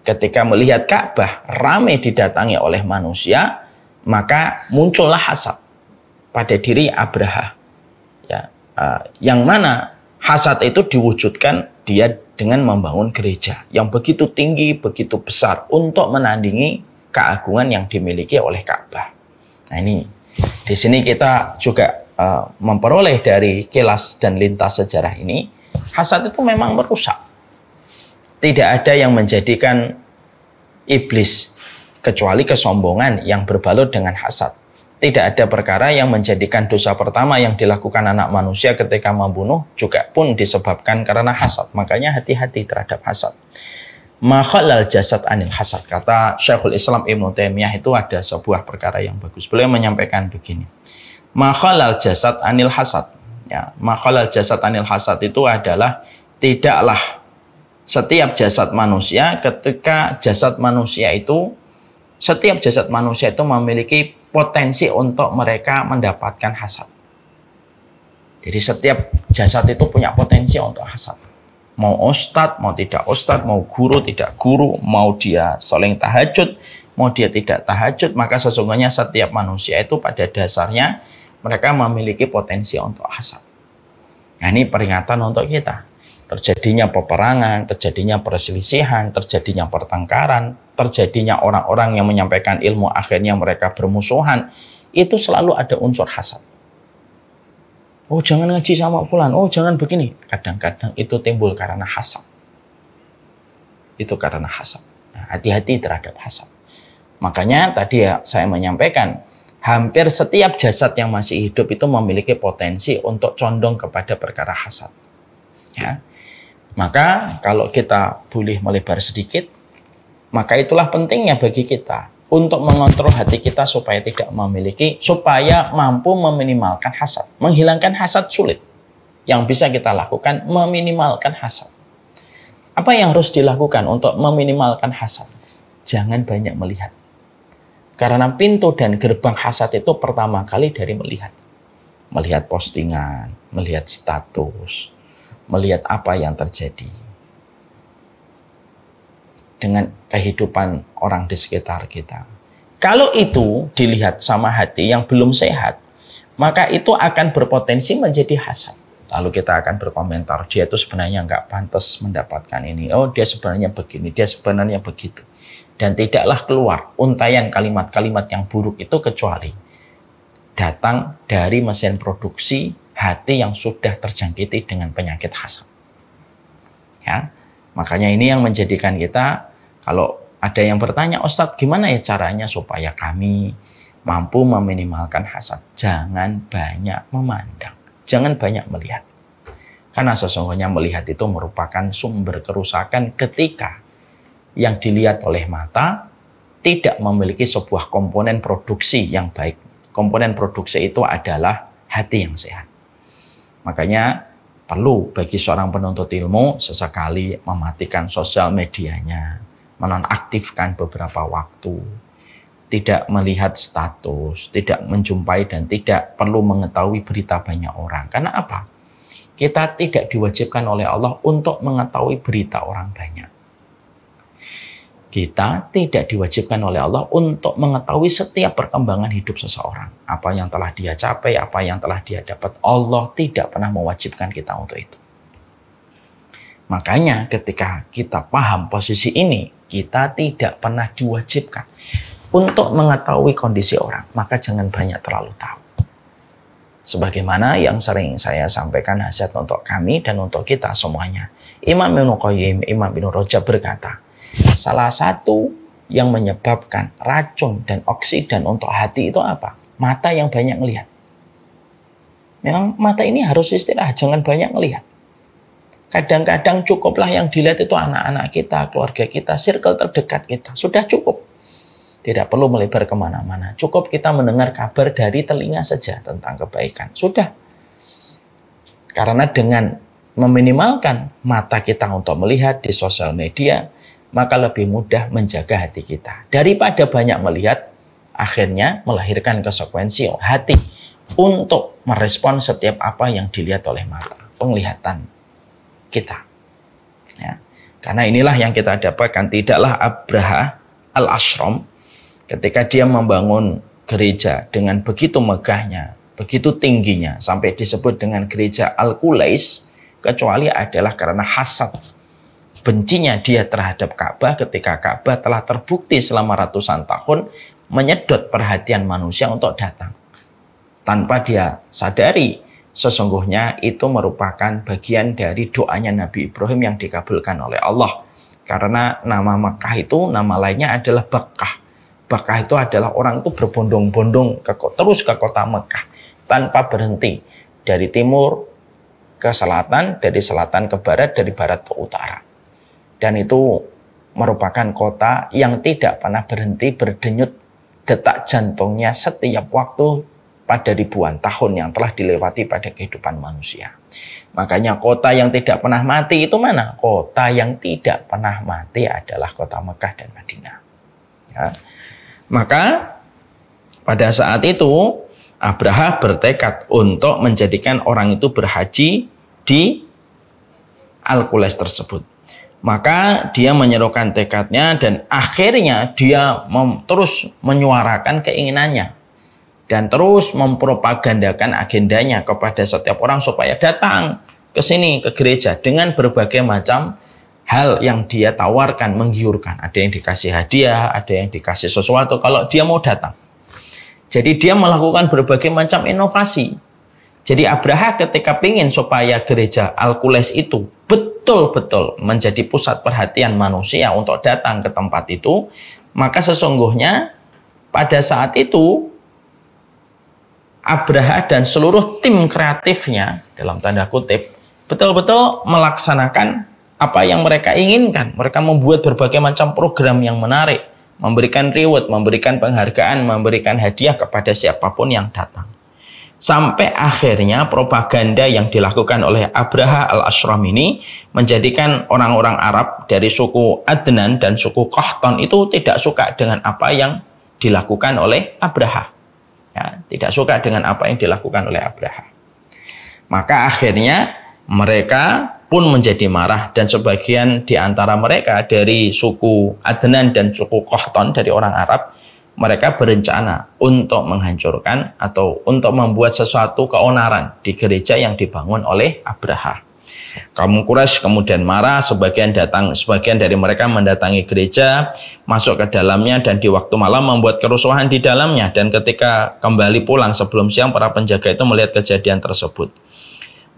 Ketika melihat Ka'bah ramai didatangi oleh manusia, maka muncullah hasad pada diri Abraha. Ya, uh, yang mana hasad itu diwujudkan dia dengan membangun gereja yang begitu tinggi, begitu besar untuk menandingi keagungan yang dimiliki oleh Ka'bah. Nah ini di sini kita juga uh, memperoleh dari kilas dan lintas sejarah ini, hasad itu memang merusak. Tidak ada yang menjadikan iblis kecuali kesombongan yang berbalut dengan hasad. Tidak ada perkara yang menjadikan dosa pertama yang dilakukan anak manusia ketika membunuh juga pun disebabkan karena hasad. Makanya hati-hati terhadap hasad. Mahalal jasad anil hasad. Kata Syekhul Islam Ibn Taimiyah itu ada sebuah perkara yang bagus. Beliau menyampaikan begini. Mahalal jasad anil hasad. Ya, mahalal jasad anil hasad itu adalah tidaklah setiap jasad manusia ketika jasad manusia itu setiap jasad manusia itu memiliki potensi untuk mereka mendapatkan hasad. Jadi setiap jasad itu punya potensi untuk hasad mau ustad, mau tidak ustad, mau guru, tidak guru, mau dia saling tahajud, mau dia tidak tahajud, maka sesungguhnya setiap manusia itu pada dasarnya mereka memiliki potensi untuk hasad. Nah, ini peringatan untuk kita. Terjadinya peperangan, terjadinya perselisihan, terjadinya pertengkaran, terjadinya orang-orang yang menyampaikan ilmu akhirnya mereka bermusuhan, itu selalu ada unsur hasad. Oh jangan ngaji sama fulan. Oh jangan begini. Kadang-kadang itu timbul karena hasap. Itu karena hasap. hati nah, hati-hati terhadap hasap. Makanya tadi ya saya menyampaikan hampir setiap jasad yang masih hidup itu memiliki potensi untuk condong kepada perkara hasad. Ya. Maka kalau kita boleh melebar sedikit, maka itulah pentingnya bagi kita untuk mengontrol hati kita supaya tidak memiliki, supaya mampu meminimalkan hasad. Menghilangkan hasad sulit. Yang bisa kita lakukan meminimalkan hasad. Apa yang harus dilakukan untuk meminimalkan hasad? Jangan banyak melihat. Karena pintu dan gerbang hasad itu pertama kali dari melihat. Melihat postingan, melihat status, melihat apa yang terjadi, dengan kehidupan orang di sekitar kita. Kalau itu dilihat sama hati yang belum sehat, maka itu akan berpotensi menjadi hasad. Lalu kita akan berkomentar, dia itu sebenarnya nggak pantas mendapatkan ini. Oh, dia sebenarnya begini, dia sebenarnya begitu. Dan tidaklah keluar untayan kalimat-kalimat yang buruk itu kecuali datang dari mesin produksi hati yang sudah terjangkiti dengan penyakit hasad. Ya, Makanya ini yang menjadikan kita kalau ada yang bertanya, Ustadz gimana ya caranya supaya kami mampu meminimalkan hasad? Jangan banyak memandang, jangan banyak melihat. Karena sesungguhnya melihat itu merupakan sumber kerusakan ketika yang dilihat oleh mata tidak memiliki sebuah komponen produksi yang baik. Komponen produksi itu adalah hati yang sehat. Makanya perlu bagi seorang penuntut ilmu sesekali mematikan sosial medianya, menonaktifkan beberapa waktu, tidak melihat status, tidak menjumpai dan tidak perlu mengetahui berita banyak orang. Karena apa? Kita tidak diwajibkan oleh Allah untuk mengetahui berita orang banyak. Kita tidak diwajibkan oleh Allah untuk mengetahui setiap perkembangan hidup seseorang. Apa yang telah dia capai, apa yang telah dia dapat. Allah tidak pernah mewajibkan kita untuk itu. Makanya ketika kita paham posisi ini, kita tidak pernah diwajibkan untuk mengetahui kondisi orang. Maka jangan banyak terlalu tahu. Sebagaimana yang sering saya sampaikan hasil untuk kami dan untuk kita semuanya. Imam Ibn Qayyim, Imam Ibn Rojab berkata, Salah satu yang menyebabkan racun dan oksidan untuk hati itu apa? Mata yang banyak melihat. Memang mata ini harus istirahat, jangan banyak melihat. Kadang-kadang cukuplah yang dilihat itu anak-anak kita, keluarga kita, circle terdekat kita. Sudah cukup. Tidak perlu melebar kemana-mana. Cukup kita mendengar kabar dari telinga saja tentang kebaikan. Sudah. Karena dengan meminimalkan mata kita untuk melihat di sosial media, maka lebih mudah menjaga hati kita. Daripada banyak melihat, akhirnya melahirkan konsekuensi hati untuk merespon setiap apa yang dilihat oleh mata, penglihatan kita. Ya. Karena inilah yang kita dapatkan, tidaklah Abraha al-Ashram ketika dia membangun gereja dengan begitu megahnya, begitu tingginya, sampai disebut dengan gereja Al-Kulais, kecuali adalah karena hasad bencinya dia terhadap Ka'bah ketika Ka'bah telah terbukti selama ratusan tahun menyedot perhatian manusia untuk datang. Tanpa dia sadari, sesungguhnya itu merupakan bagian dari doanya Nabi Ibrahim yang dikabulkan oleh Allah. Karena nama Mekah itu nama lainnya adalah Bekah. Bekah itu adalah orang itu berbondong-bondong ke, terus ke kota Mekah tanpa berhenti. Dari timur ke selatan, dari selatan ke barat, dari barat ke utara. Dan itu merupakan kota yang tidak pernah berhenti berdenyut detak jantungnya setiap waktu pada ribuan tahun yang telah dilewati pada kehidupan manusia. Makanya kota yang tidak pernah mati itu mana? Kota yang tidak pernah mati adalah kota Mekah dan Madinah. Ya. Maka pada saat itu Abraha bertekad untuk menjadikan orang itu berhaji di al qulais tersebut maka dia menyerukan tekadnya dan akhirnya dia terus menyuarakan keinginannya dan terus mempropagandakan agendanya kepada setiap orang supaya datang ke sini ke gereja dengan berbagai macam hal yang dia tawarkan menggiurkan ada yang dikasih hadiah ada yang dikasih sesuatu kalau dia mau datang jadi dia melakukan berbagai macam inovasi jadi Abraha ketika ingin supaya gereja Alkules itu betul-betul menjadi pusat perhatian manusia untuk datang ke tempat itu, maka sesungguhnya pada saat itu Abraha dan seluruh tim kreatifnya dalam tanda kutip betul-betul melaksanakan apa yang mereka inginkan. Mereka membuat berbagai macam program yang menarik, memberikan reward, memberikan penghargaan, memberikan hadiah kepada siapapun yang datang sampai akhirnya propaganda yang dilakukan oleh Abraha al-Ashram ini menjadikan orang-orang Arab dari suku Adnan dan suku Qahtan itu tidak suka dengan apa yang dilakukan oleh Abraha. Ya, tidak suka dengan apa yang dilakukan oleh Abraha. Maka akhirnya mereka pun menjadi marah dan sebagian di antara mereka dari suku Adnan dan suku Qahtan dari orang Arab mereka berencana untuk menghancurkan atau untuk membuat sesuatu keonaran di gereja yang dibangun oleh Abraha. Kamu kuras kemudian marah, sebagian datang, sebagian dari mereka mendatangi gereja, masuk ke dalamnya dan di waktu malam membuat kerusuhan di dalamnya dan ketika kembali pulang sebelum siang para penjaga itu melihat kejadian tersebut.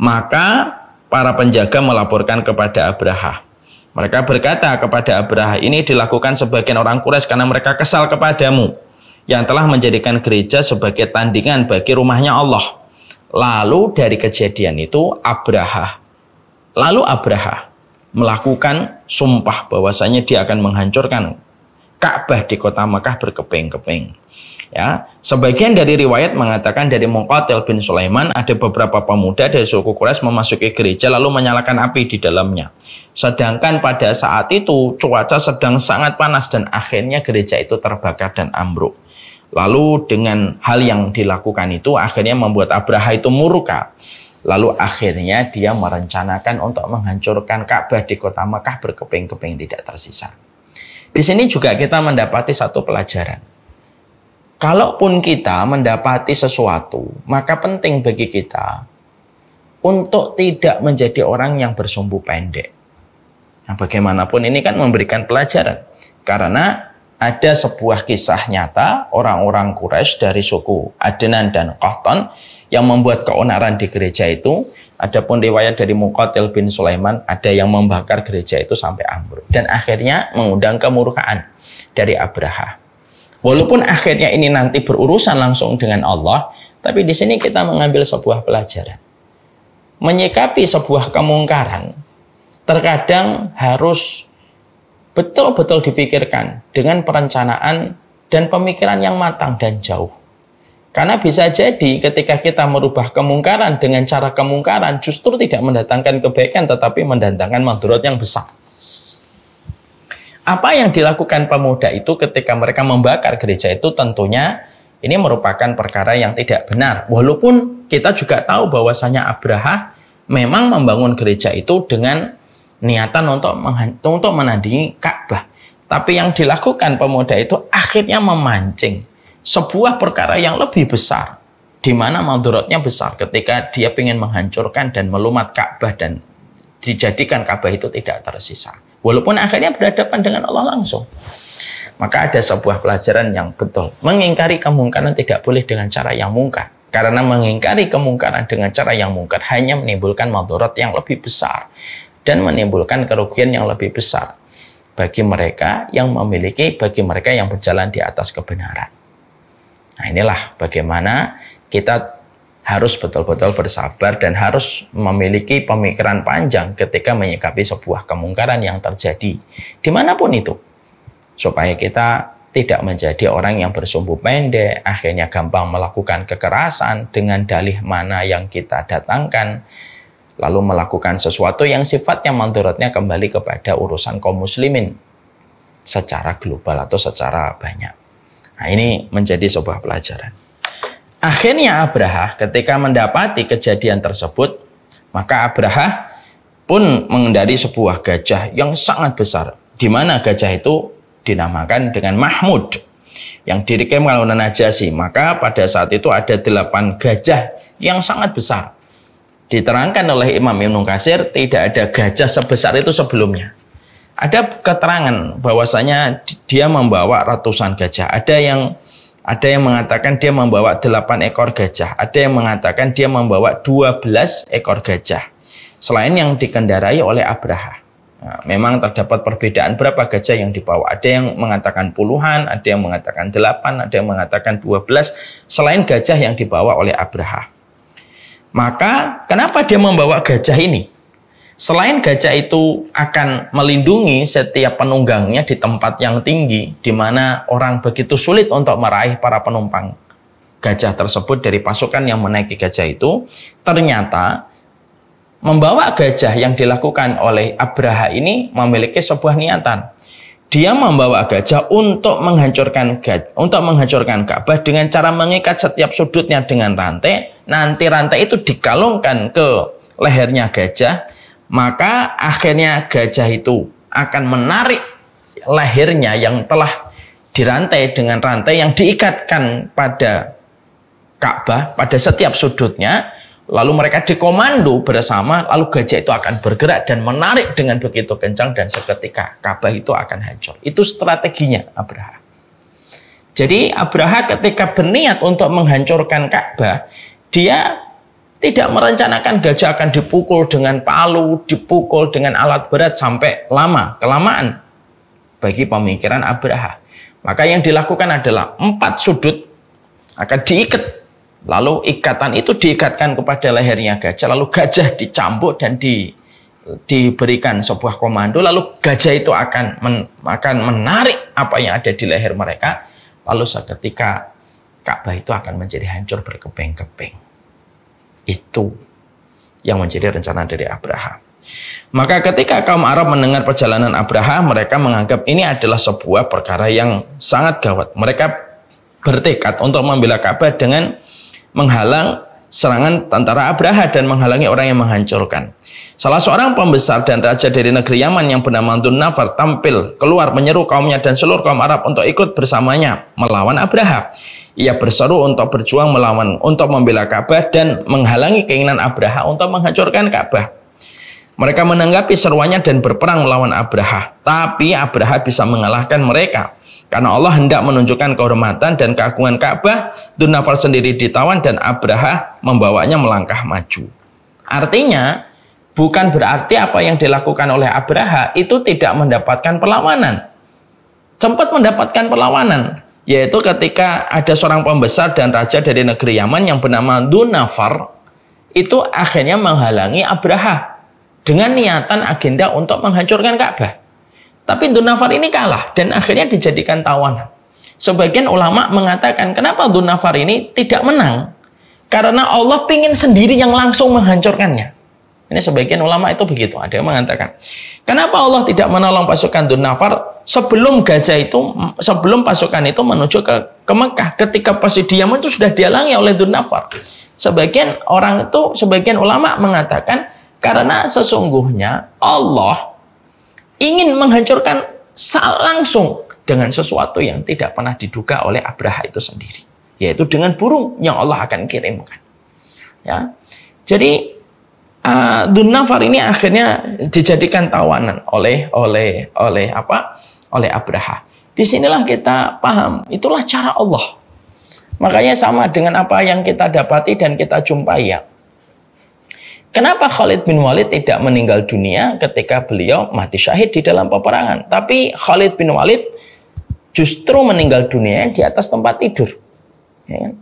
Maka para penjaga melaporkan kepada Abraha. Mereka berkata kepada Abraha, ini dilakukan sebagian orang Quraisy karena mereka kesal kepadamu yang telah menjadikan gereja sebagai tandingan bagi rumahnya Allah. Lalu dari kejadian itu Abraha, lalu Abraha melakukan sumpah bahwasanya dia akan menghancurkan Ka'bah di kota Mekah berkeping-keping. Ya, sebagian dari riwayat mengatakan dari Muqatil bin Sulaiman ada beberapa pemuda dari suku Quraisy memasuki gereja lalu menyalakan api di dalamnya. Sedangkan pada saat itu cuaca sedang sangat panas dan akhirnya gereja itu terbakar dan ambruk. Lalu dengan hal yang dilakukan itu akhirnya membuat Abraha itu murka. Lalu akhirnya dia merencanakan untuk menghancurkan Ka'bah di kota Mekah berkeping-keping tidak tersisa. Di sini juga kita mendapati satu pelajaran. Kalaupun kita mendapati sesuatu, maka penting bagi kita untuk tidak menjadi orang yang bersumbu pendek. Nah, bagaimanapun ini kan memberikan pelajaran. Karena ada sebuah kisah nyata orang-orang Quraisy dari suku Adenan dan Qahtan yang membuat keonaran di gereja itu. Adapun riwayat dari Muqatil bin Sulaiman ada yang membakar gereja itu sampai ambruk dan akhirnya mengundang kemurkaan dari Abraha. Walaupun akhirnya ini nanti berurusan langsung dengan Allah, tapi di sini kita mengambil sebuah pelajaran. Menyikapi sebuah kemungkaran terkadang harus betul-betul dipikirkan dengan perencanaan dan pemikiran yang matang dan jauh. Karena bisa jadi ketika kita merubah kemungkaran dengan cara kemungkaran justru tidak mendatangkan kebaikan tetapi mendatangkan madorot yang besar. Apa yang dilakukan pemuda itu ketika mereka membakar gereja itu tentunya ini merupakan perkara yang tidak benar. Walaupun kita juga tahu bahwasanya Abraha memang membangun gereja itu dengan niatan untuk untuk menandingi Ka'bah. Tapi yang dilakukan pemuda itu akhirnya memancing sebuah perkara yang lebih besar di mana mandorotnya besar ketika dia ingin menghancurkan dan melumat Ka'bah dan dijadikan Ka'bah itu tidak tersisa. Walaupun akhirnya berhadapan dengan Allah langsung. Maka ada sebuah pelajaran yang betul. Mengingkari kemungkaran tidak boleh dengan cara yang mungkar. Karena mengingkari kemungkaran dengan cara yang mungkar hanya menimbulkan madorot yang lebih besar dan menimbulkan kerugian yang lebih besar bagi mereka yang memiliki, bagi mereka yang berjalan di atas kebenaran. Nah inilah bagaimana kita harus betul-betul bersabar dan harus memiliki pemikiran panjang ketika menyikapi sebuah kemungkaran yang terjadi dimanapun itu supaya kita tidak menjadi orang yang bersumbu pendek, akhirnya gampang melakukan kekerasan dengan dalih mana yang kita datangkan, lalu melakukan sesuatu yang sifatnya menurutnya kembali kepada urusan kaum muslimin secara global atau secara banyak. Nah, ini menjadi sebuah pelajaran. Akhirnya Abraha ketika mendapati kejadian tersebut, maka Abraha pun mengendari sebuah gajah yang sangat besar, di mana gajah itu dinamakan dengan Mahmud yang dirikim kalau Najasyi. Maka pada saat itu ada delapan gajah yang sangat besar. Diterangkan oleh Imam Ibnu Kasir tidak ada gajah sebesar itu sebelumnya ada keterangan bahwasanya dia membawa ratusan gajah. Ada yang ada yang mengatakan dia membawa 8 ekor gajah, ada yang mengatakan dia membawa 12 ekor gajah. Selain yang dikendarai oleh Abraha. Nah, memang terdapat perbedaan berapa gajah yang dibawa. Ada yang mengatakan puluhan, ada yang mengatakan delapan, ada yang mengatakan dua belas. Selain gajah yang dibawa oleh Abraha. Maka kenapa dia membawa gajah ini? Selain gajah itu akan melindungi setiap penunggangnya di tempat yang tinggi, di mana orang begitu sulit untuk meraih para penumpang gajah tersebut dari pasukan yang menaiki gajah itu, ternyata membawa gajah yang dilakukan oleh Abraha ini memiliki sebuah niatan. Dia membawa gajah untuk menghancurkan gajah, untuk menghancurkan Ka'bah dengan cara mengikat setiap sudutnya dengan rantai. Nanti rantai itu dikalungkan ke lehernya gajah maka akhirnya gajah itu akan menarik lehernya yang telah dirantai dengan rantai yang diikatkan pada Ka'bah pada setiap sudutnya lalu mereka dikomando bersama lalu gajah itu akan bergerak dan menarik dengan begitu kencang dan seketika Ka'bah itu akan hancur itu strateginya Abraha jadi Abraha ketika berniat untuk menghancurkan Ka'bah dia tidak merencanakan gajah akan dipukul dengan palu, dipukul dengan alat berat sampai lama, kelamaan bagi pemikiran Abraha. Maka yang dilakukan adalah empat sudut akan diikat. Lalu ikatan itu diikatkan kepada lehernya gajah, lalu gajah dicambuk dan di, diberikan sebuah komando, lalu gajah itu akan men, akan menarik apa yang ada di leher mereka, lalu seketika Ka'bah itu akan menjadi hancur berkeping-keping. Itu yang menjadi rencana dari Abraham. Maka ketika kaum Arab mendengar perjalanan Abraham, mereka menganggap ini adalah sebuah perkara yang sangat gawat. Mereka bertekad untuk membela Ka'bah dengan menghalang serangan tentara Abraham dan menghalangi orang yang menghancurkan. Salah seorang pembesar dan raja dari negeri Yaman yang bernama Nafar tampil keluar menyeru kaumnya dan seluruh kaum Arab untuk ikut bersamanya melawan Abraham. Ia berseru untuk berjuang melawan, untuk membela Ka'bah dan menghalangi keinginan Abraha untuk menghancurkan Ka'bah. Mereka menanggapi seruannya dan berperang melawan Abraha. Tapi Abraha bisa mengalahkan mereka. Karena Allah hendak menunjukkan kehormatan dan keagungan Ka'bah, Dunafar sendiri ditawan dan Abraha membawanya melangkah maju. Artinya, bukan berarti apa yang dilakukan oleh Abraha itu tidak mendapatkan perlawanan. Cepat mendapatkan perlawanan yaitu ketika ada seorang pembesar dan raja dari negeri Yaman yang bernama Dunafar itu akhirnya menghalangi Abraha dengan niatan agenda untuk menghancurkan Ka'bah. Tapi Dunafar ini kalah dan akhirnya dijadikan tawanan. Sebagian ulama mengatakan kenapa Dunafar ini tidak menang? Karena Allah ingin sendiri yang langsung menghancurkannya. Ini sebagian ulama itu begitu. Ada yang mengatakan, kenapa Allah tidak menolong pasukan Dunafar sebelum gajah itu, sebelum pasukan itu menuju ke, ke Mekah. Ketika pasti diam itu sudah dialangi oleh Dunafar. Sebagian orang itu, sebagian ulama mengatakan, karena sesungguhnya Allah ingin menghancurkan langsung dengan sesuatu yang tidak pernah diduga oleh Abraha itu sendiri, yaitu dengan burung yang Allah akan kirimkan. Ya. Jadi Ah, Dunafar ini akhirnya dijadikan tawanan oleh oleh oleh apa? oleh Abraha. Disinilah kita paham, itulah cara Allah. Makanya sama dengan apa yang kita dapati dan kita jumpai ya. Kenapa Khalid bin Walid tidak meninggal dunia ketika beliau mati syahid di dalam peperangan? Tapi Khalid bin Walid justru meninggal dunia di atas tempat tidur. Ya kan?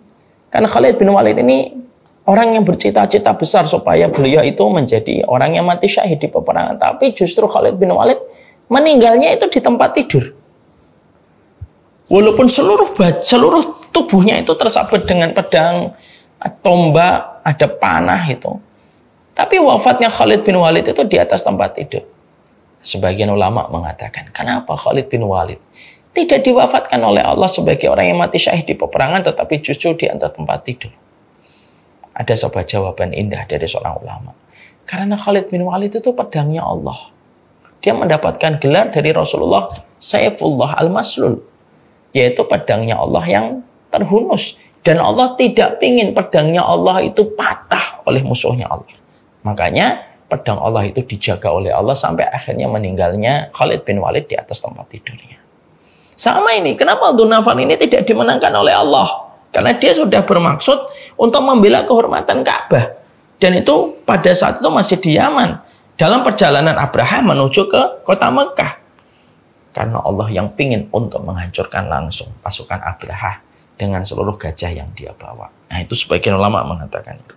Karena Khalid bin Walid ini orang yang bercita-cita besar supaya beliau itu menjadi orang yang mati syahid di peperangan. Tapi justru Khalid bin Walid meninggalnya itu di tempat tidur. Walaupun seluruh seluruh tubuhnya itu tersabet dengan pedang, tombak, ada panah itu. Tapi wafatnya Khalid bin Walid itu di atas tempat tidur. Sebagian ulama mengatakan, kenapa Khalid bin Walid tidak diwafatkan oleh Allah sebagai orang yang mati syahid di peperangan, tetapi justru di antara tempat tidur. Ada sebuah jawaban indah dari seorang ulama. Karena Khalid bin Walid itu pedangnya Allah. Dia mendapatkan gelar dari Rasulullah Saifullah Al-Maslul. Yaitu pedangnya Allah yang terhunus. Dan Allah tidak ingin pedangnya Allah itu patah oleh musuhnya Allah. Makanya pedang Allah itu dijaga oleh Allah sampai akhirnya meninggalnya Khalid bin Walid di atas tempat tidurnya. Sama ini, kenapa Dunafan ini tidak dimenangkan oleh Allah? Karena dia sudah bermaksud untuk membela kehormatan Ka'bah. Dan itu pada saat itu masih di Yaman. Dalam perjalanan Abraham menuju ke kota Mekah. Karena Allah yang pingin untuk menghancurkan langsung pasukan Abraham dengan seluruh gajah yang dia bawa. Nah itu sebagian ulama mengatakan itu.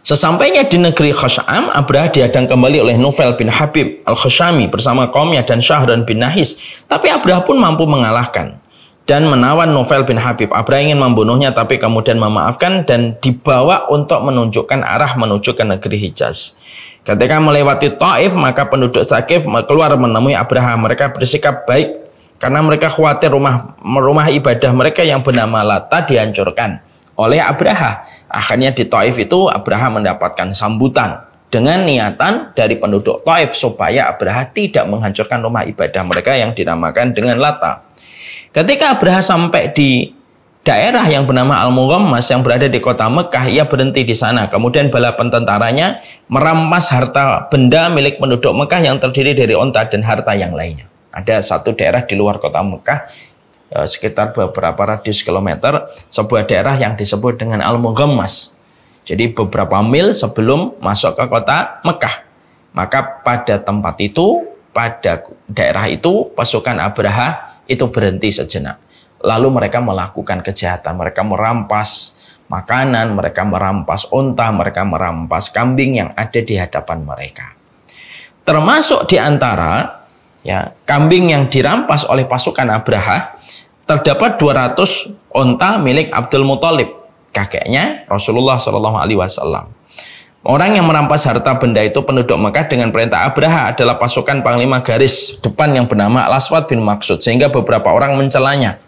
Sesampainya di negeri Khash'am, Abraha dihadang kembali oleh Novel bin Habib al-Khashami bersama kaumnya dan Syahran bin Nahis. Tapi Abraha pun mampu mengalahkan dan menawan Novel bin Habib. Abra ingin membunuhnya tapi kemudian memaafkan dan dibawa untuk menunjukkan arah menuju ke negeri Hijaz. Ketika melewati Taif, maka penduduk Sakif keluar menemui Abraham. Mereka bersikap baik karena mereka khawatir rumah rumah ibadah mereka yang bernama Lata dihancurkan oleh Abraha. Akhirnya di Taif itu Abraha mendapatkan sambutan dengan niatan dari penduduk Taif supaya Abraha tidak menghancurkan rumah ibadah mereka yang dinamakan dengan Lata. Ketika Abraha sampai di daerah yang bernama al mas yang berada di kota Mekah, ia berhenti di sana. Kemudian balapan tentaranya merampas harta benda milik penduduk Mekah yang terdiri dari onta dan harta yang lainnya. Ada satu daerah di luar kota Mekah eh, sekitar beberapa radius kilometer sebuah daerah yang disebut dengan al mas Jadi beberapa mil sebelum masuk ke kota Mekah. Maka pada tempat itu, pada daerah itu pasukan Abraha itu berhenti sejenak. Lalu mereka melakukan kejahatan, mereka merampas makanan, mereka merampas unta, mereka merampas kambing yang ada di hadapan mereka. Termasuk di antara ya, kambing yang dirampas oleh pasukan Abraha terdapat 200 unta milik Abdul Muthalib, kakeknya Rasulullah Shallallahu alaihi wasallam. Orang yang merampas harta benda itu penduduk Mekah dengan perintah Abraha adalah pasukan panglima garis depan yang bernama Laswat bin Maksud sehingga beberapa orang mencelanya.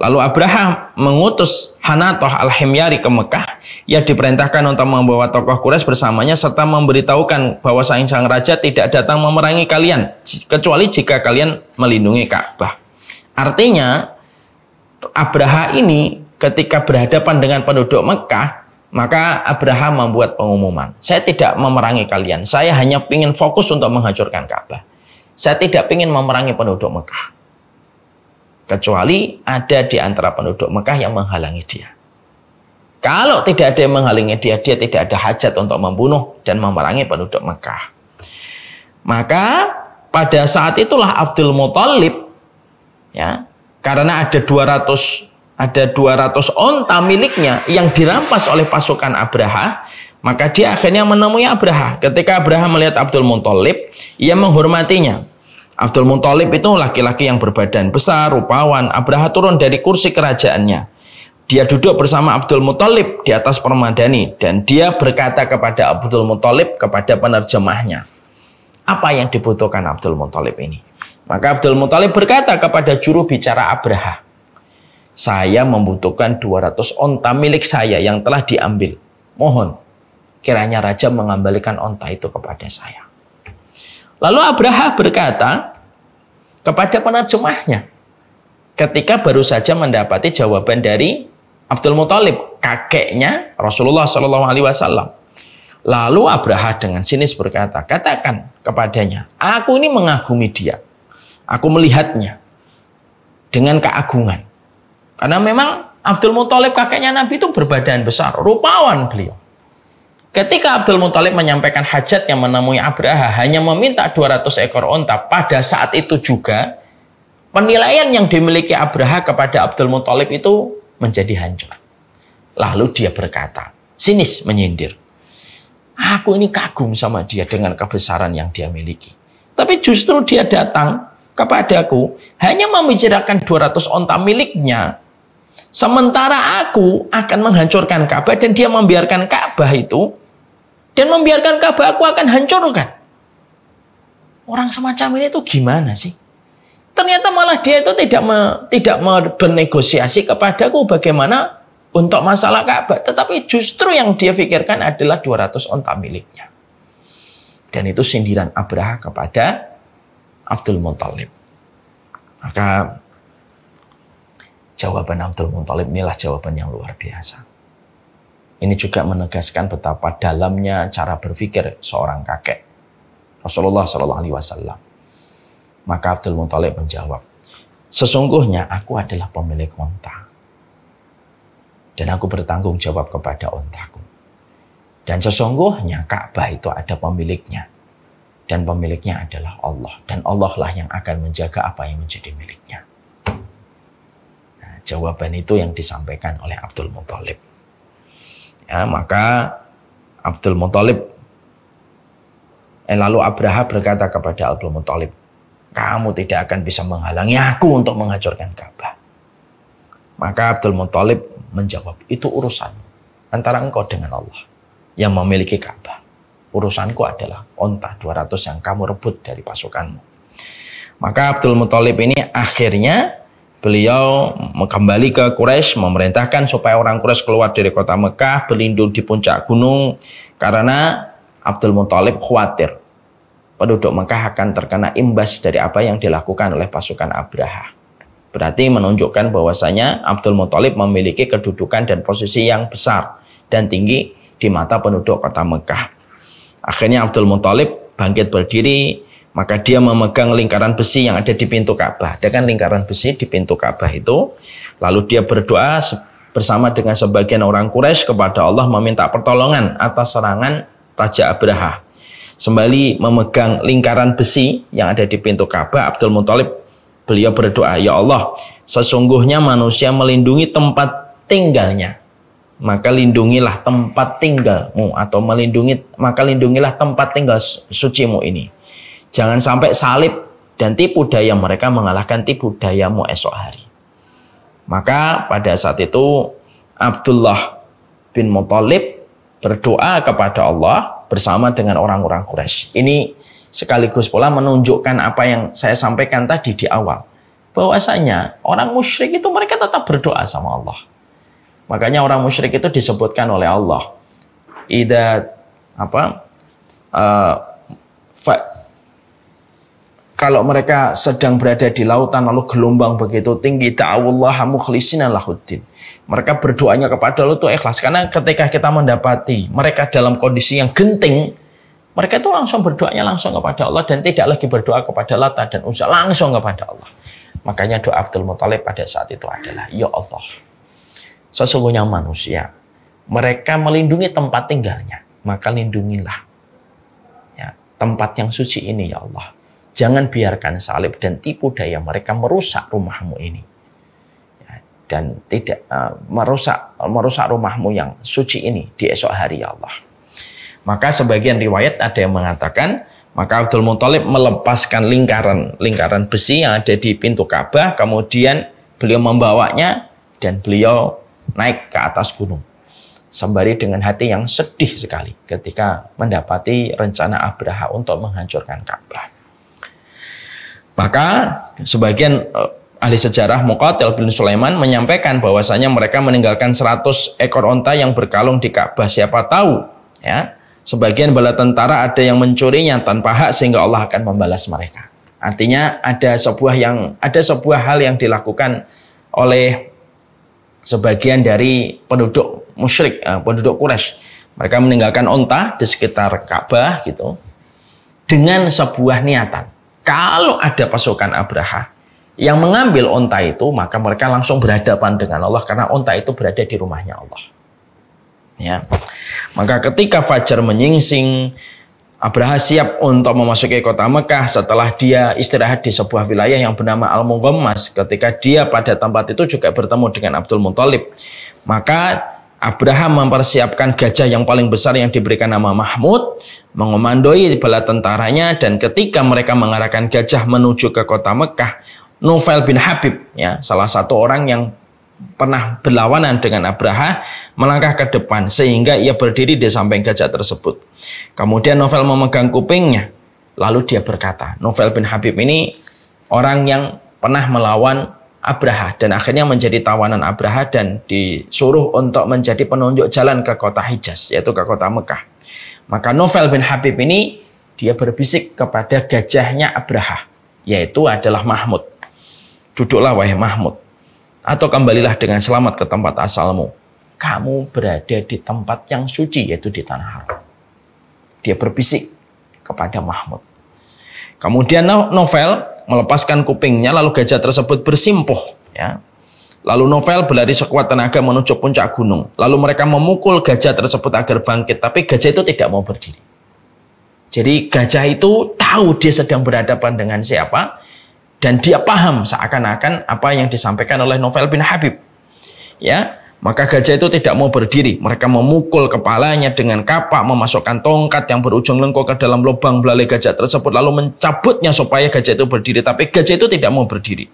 Lalu Abraha mengutus Hanatoh Al-Himyari ke Mekah. Ia diperintahkan untuk membawa tokoh Quraisy bersamanya serta memberitahukan bahwa sang-sang raja tidak datang memerangi kalian kecuali jika kalian melindungi Ka'bah. Artinya Abraha ini ketika berhadapan dengan penduduk Mekah maka Abraham membuat pengumuman, saya tidak memerangi kalian, saya hanya ingin fokus untuk menghancurkan Ka'bah. Saya tidak ingin memerangi penduduk Mekah. Kecuali ada di antara penduduk Mekah yang menghalangi dia. Kalau tidak ada yang menghalangi dia, dia tidak ada hajat untuk membunuh dan memerangi penduduk Mekah. Maka pada saat itulah Abdul Muthalib ya, karena ada 200 ada 200 onta miliknya yang dirampas oleh pasukan Abraha, maka dia akhirnya menemui Abraha. Ketika Abraha melihat Abdul Muntalib, ia menghormatinya. Abdul Muntalib itu laki-laki yang berbadan besar, rupawan. Abraha turun dari kursi kerajaannya. Dia duduk bersama Abdul Muthalib di atas permadani dan dia berkata kepada Abdul Muthalib kepada penerjemahnya, apa yang dibutuhkan Abdul Muthalib ini? Maka Abdul Muthalib berkata kepada juru bicara Abraha, saya membutuhkan 200 onta milik saya yang telah diambil. Mohon, kiranya raja mengembalikan onta itu kepada saya. Lalu Abraha berkata kepada penerjemahnya, ketika baru saja mendapati jawaban dari Abdul Muthalib, kakeknya Rasulullah Shallallahu Alaihi Wasallam. Lalu Abraha dengan sinis berkata, katakan kepadanya, aku ini mengagumi dia, aku melihatnya dengan keagungan karena memang Abdul Muthalib kakeknya Nabi itu berbadan besar, rupawan beliau. Ketika Abdul Muthalib menyampaikan hajat yang menemui Abraha hanya meminta 200 ekor onta, pada saat itu juga penilaian yang dimiliki Abraha kepada Abdul Muthalib itu menjadi hancur. Lalu dia berkata, sinis menyindir. Aku ini kagum sama dia dengan kebesaran yang dia miliki. Tapi justru dia datang kepadaku hanya membicarakan 200 onta miliknya Sementara aku akan menghancurkan Ka'bah dan dia membiarkan Ka'bah itu dan membiarkan Ka'bah aku akan hancurkan. Orang semacam ini itu gimana sih? Ternyata malah dia itu tidak me, tidak bernegosiasi kepadaku bagaimana untuk masalah Ka'bah, tetapi justru yang dia pikirkan adalah 200 onta miliknya. Dan itu sindiran Abraha kepada Abdul Muthalib. Maka Jawaban Abdul Muthalib inilah jawaban yang luar biasa. Ini juga menegaskan betapa dalamnya cara berpikir seorang kakek. Rasulullah Shallallahu Alaihi Wasallam. Maka Abdul Muthalib menjawab, sesungguhnya aku adalah pemilik onta dan aku bertanggung jawab kepada ontaku. Dan sesungguhnya Ka'bah itu ada pemiliknya. Dan pemiliknya adalah Allah. Dan Allah lah yang akan menjaga apa yang menjadi miliknya jawaban itu yang disampaikan oleh Abdul Muthalib. Ya, maka Abdul Muthalib eh, lalu Abraha berkata kepada Abdul Muthalib, "Kamu tidak akan bisa menghalangi aku untuk menghancurkan Ka'bah." Maka Abdul Muthalib menjawab, "Itu urusan antara engkau dengan Allah yang memiliki Ka'bah. Urusanku adalah onta 200 yang kamu rebut dari pasukanmu." Maka Abdul Muthalib ini akhirnya beliau kembali ke Quraisy memerintahkan supaya orang Quraisy keluar dari kota Mekah berlindung di puncak gunung karena Abdul Muthalib khawatir penduduk Mekah akan terkena imbas dari apa yang dilakukan oleh pasukan Abraha. Berarti menunjukkan bahwasanya Abdul Muthalib memiliki kedudukan dan posisi yang besar dan tinggi di mata penduduk kota Mekah. Akhirnya Abdul Muthalib bangkit berdiri maka dia memegang lingkaran besi yang ada di pintu Ka'bah. Ada kan lingkaran besi di pintu Ka'bah itu. Lalu dia berdoa bersama dengan sebagian orang Quraisy kepada Allah meminta pertolongan atas serangan Raja Abraha. Sembari memegang lingkaran besi yang ada di pintu Ka'bah, Abdul Muthalib beliau berdoa, "Ya Allah, sesungguhnya manusia melindungi tempat tinggalnya." maka lindungilah tempat tinggalmu atau melindungi maka lindungilah tempat tinggal sucimu ini. Jangan sampai salib dan tipu daya mereka mengalahkan tipu dayamu esok hari. Maka pada saat itu Abdullah bin Muthalib berdoa kepada Allah bersama dengan orang-orang Quraisy. Ini sekaligus pula menunjukkan apa yang saya sampaikan tadi di awal. Bahwasanya orang musyrik itu mereka tetap berdoa sama Allah. Makanya orang musyrik itu disebutkan oleh Allah. Ida apa? Uh, kalau mereka sedang berada di lautan lalu gelombang begitu tinggi da'awallaha mukhlisina lahuddin mereka berdoanya kepada Allah itu ikhlas karena ketika kita mendapati mereka dalam kondisi yang genting mereka itu langsung berdoanya langsung kepada Allah dan tidak lagi berdoa kepada Lata dan Uzza langsung kepada Allah makanya doa Abdul Muthalib pada saat itu adalah ya Allah sesungguhnya manusia mereka melindungi tempat tinggalnya maka lindungilah ya, tempat yang suci ini ya Allah Jangan biarkan salib dan tipu daya mereka merusak rumahmu ini ya, dan tidak uh, merusak merusak rumahmu yang suci ini di esok hari ya Allah. Maka sebagian riwayat ada yang mengatakan maka Abdul Muthalib melepaskan lingkaran lingkaran besi yang ada di pintu Ka'bah kemudian beliau membawanya dan beliau naik ke atas gunung sembari dengan hati yang sedih sekali ketika mendapati rencana Abraha untuk menghancurkan Ka'bah. Maka sebagian eh, ahli sejarah Muqatil bin Sulaiman menyampaikan bahwasanya mereka meninggalkan 100 ekor onta yang berkalung di Ka'bah. Siapa tahu ya, sebagian bala tentara ada yang mencurinya tanpa hak sehingga Allah akan membalas mereka. Artinya ada sebuah yang ada sebuah hal yang dilakukan oleh sebagian dari penduduk musyrik, eh, penduduk Quraisy. Mereka meninggalkan onta di sekitar Ka'bah gitu dengan sebuah niatan kalau ada pasukan Abraha yang mengambil onta itu, maka mereka langsung berhadapan dengan Allah karena onta itu berada di rumahnya Allah. Ya. Maka ketika Fajar menyingsing, Abraha siap untuk memasuki kota Mekah setelah dia istirahat di sebuah wilayah yang bernama Al-Mughammas. Ketika dia pada tempat itu juga bertemu dengan Abdul Muthalib. Maka Abraham mempersiapkan gajah yang paling besar yang diberikan nama Mahmud, mengomandoi bala tentaranya dan ketika mereka mengarahkan gajah menuju ke kota Mekah, Nufail bin Habib ya, salah satu orang yang pernah berlawanan dengan Abraham, melangkah ke depan sehingga ia berdiri di samping gajah tersebut. Kemudian Novel memegang kupingnya lalu dia berkata, Novel bin Habib ini orang yang pernah melawan Abraha dan akhirnya menjadi tawanan Abraha dan disuruh untuk menjadi penunjuk jalan ke kota Hijaz yaitu ke kota Mekah. Maka Novel bin Habib ini dia berbisik kepada gajahnya Abraha yaitu adalah Mahmud. Duduklah wahai Mahmud atau kembalilah dengan selamat ke tempat asalmu. Kamu berada di tempat yang suci yaitu di tanah haram. Dia berbisik kepada Mahmud. Kemudian Novel melepaskan kupingnya lalu gajah tersebut bersimpuh ya. Lalu Novel berlari sekuat tenaga menuju puncak gunung. Lalu mereka memukul gajah tersebut agar bangkit, tapi gajah itu tidak mau berdiri. Jadi gajah itu tahu dia sedang berhadapan dengan siapa dan dia paham seakan-akan apa yang disampaikan oleh Novel bin Habib. Ya, maka gajah itu tidak mau berdiri. Mereka memukul kepalanya dengan kapak, memasukkan tongkat yang berujung lengkok ke dalam lubang belalai gajah tersebut, lalu mencabutnya supaya gajah itu berdiri. Tapi gajah itu tidak mau berdiri.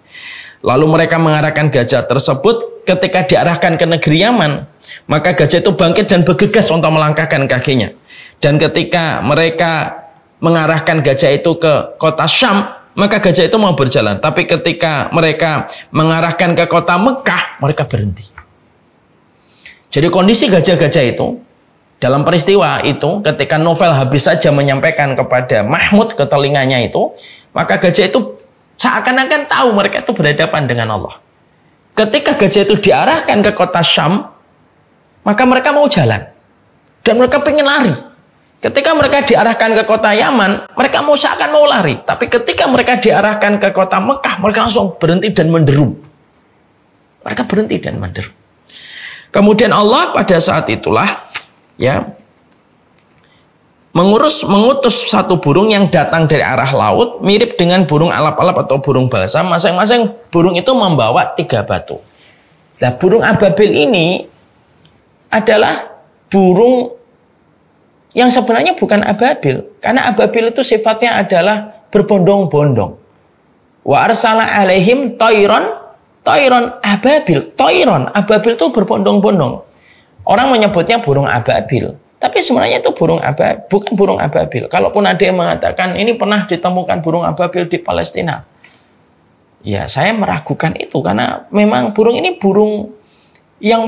Lalu mereka mengarahkan gajah tersebut ketika diarahkan ke negeri Yaman, maka gajah itu bangkit dan bergegas untuk melangkahkan kakinya. Dan ketika mereka mengarahkan gajah itu ke kota Syam, maka gajah itu mau berjalan. Tapi ketika mereka mengarahkan ke kota Mekah, mereka berhenti. Jadi kondisi gajah-gajah itu dalam peristiwa itu ketika novel habis saja menyampaikan kepada Mahmud ke telinganya itu, maka gajah itu seakan-akan tahu mereka itu berhadapan dengan Allah. Ketika gajah itu diarahkan ke kota Syam, maka mereka mau jalan. Dan mereka pengen lari. Ketika mereka diarahkan ke kota Yaman, mereka mau seakan mau lari. Tapi ketika mereka diarahkan ke kota Mekah, mereka langsung berhenti dan menderu. Mereka berhenti dan menderu. Kemudian Allah pada saat itulah ya mengurus mengutus satu burung yang datang dari arah laut mirip dengan burung alap-alap atau burung balsa masing-masing burung itu membawa tiga batu nah burung ababil ini adalah burung yang sebenarnya bukan ababil karena ababil itu sifatnya adalah berbondong-bondong wa arsala alaihim tairon Toiron ababil. Toiron ababil itu berbondong-bondong. Orang menyebutnya burung ababil. Tapi sebenarnya itu burung ababil, bukan burung ababil. Kalaupun ada yang mengatakan ini pernah ditemukan burung ababil di Palestina. Ya, saya meragukan itu karena memang burung ini burung yang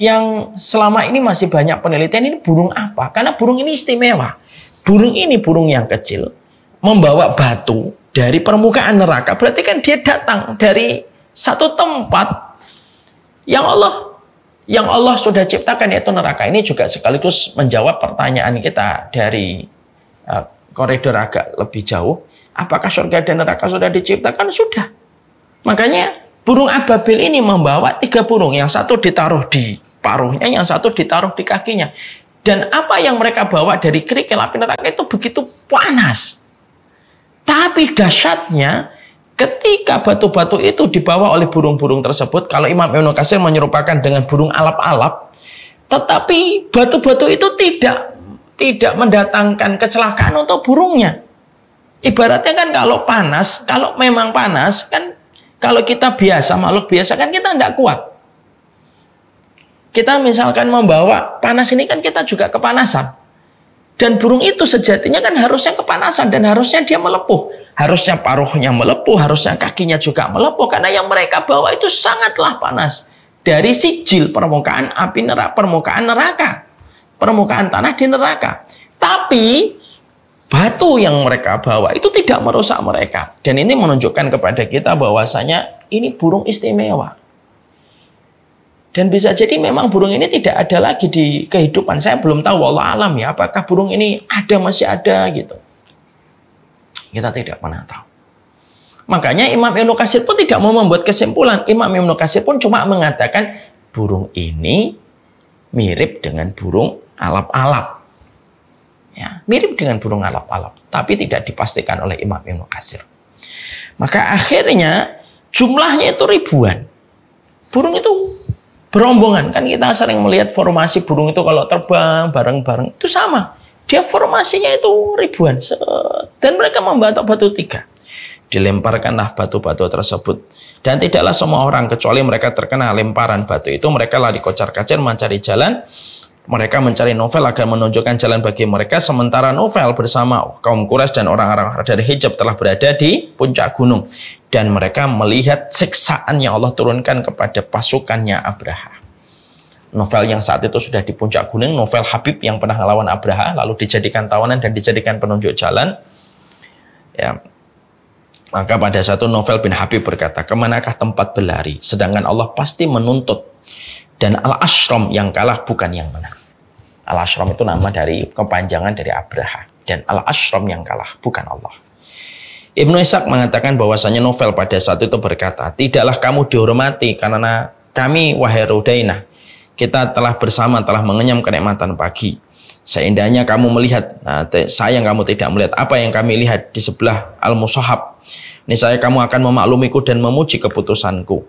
yang selama ini masih banyak penelitian ini burung apa? Karena burung ini istimewa. Burung ini burung yang kecil membawa batu dari permukaan neraka. Berarti kan dia datang dari satu tempat yang Allah yang Allah sudah ciptakan yaitu neraka ini juga sekaligus menjawab pertanyaan kita dari uh, koridor agak lebih jauh apakah surga dan neraka sudah diciptakan sudah makanya burung ababil ini membawa tiga burung yang satu ditaruh di paruhnya yang satu ditaruh di kakinya dan apa yang mereka bawa dari kerikil api neraka itu begitu panas tapi dahsyatnya Ketika batu-batu itu dibawa oleh burung-burung tersebut, kalau Imam Ibnu Katsir menyerupakan dengan burung alap-alap, tetapi batu-batu itu tidak tidak mendatangkan kecelakaan untuk burungnya. Ibaratnya kan kalau panas, kalau memang panas kan kalau kita biasa makhluk biasa kan kita tidak kuat. Kita misalkan membawa panas ini kan kita juga kepanasan. Dan burung itu sejatinya kan harusnya kepanasan dan harusnya dia melepuh. Harusnya paruhnya melepuh, harusnya kakinya juga melepuh. Karena yang mereka bawa itu sangatlah panas. Dari sijil permukaan api neraka, permukaan neraka. Permukaan tanah di neraka. Tapi batu yang mereka bawa itu tidak merusak mereka. Dan ini menunjukkan kepada kita bahwasanya ini burung istimewa. Dan bisa jadi memang burung ini tidak ada lagi di kehidupan. Saya belum tahu, Allah alam ya, apakah burung ini ada, masih ada gitu. Kita tidak pernah tahu. Makanya Imam Ibnu Kasir pun tidak mau membuat kesimpulan. Imam Ibnu Kasir pun cuma mengatakan burung ini mirip dengan burung alap-alap. Ya, mirip dengan burung alap-alap, tapi tidak dipastikan oleh Imam Ibnu Kasir. Maka akhirnya jumlahnya itu ribuan. Burung itu Berombongan kan kita sering melihat formasi burung itu kalau terbang bareng-bareng itu sama. Dia formasinya itu ribuan dan mereka membatok batu tiga. Dilemparkanlah batu-batu tersebut dan tidaklah semua orang kecuali mereka terkena lemparan batu itu mereka lari kocar-kacir mencari jalan mereka mencari novel agar menunjukkan jalan bagi mereka, sementara novel bersama kaum Quraisy dan orang-orang dari hijab telah berada di puncak gunung. Dan mereka melihat siksaan yang Allah turunkan kepada pasukannya Abraha. Novel yang saat itu sudah di puncak gunung, novel Habib yang pernah melawan Abraha, lalu dijadikan tawanan dan dijadikan penunjuk jalan. Ya, maka pada satu novel bin Habib berkata, kemanakah tempat berlari? Sedangkan Allah pasti menuntut dan Al-Ashram yang kalah bukan yang menang. Al-Ashram itu nama dari kepanjangan dari Abraha dan Al-Ashram yang kalah bukan Allah. Ibnu Ishaq mengatakan bahwasanya novel pada saat itu berkata, "Tidaklah kamu dihormati karena kami wahai Rudainah, kita telah bersama telah mengenyam kenikmatan pagi. Seindahnya kamu melihat, nah, sayang kamu tidak melihat apa yang kami lihat di sebelah Al-Musahab. saya kamu akan memaklumiku dan memuji keputusanku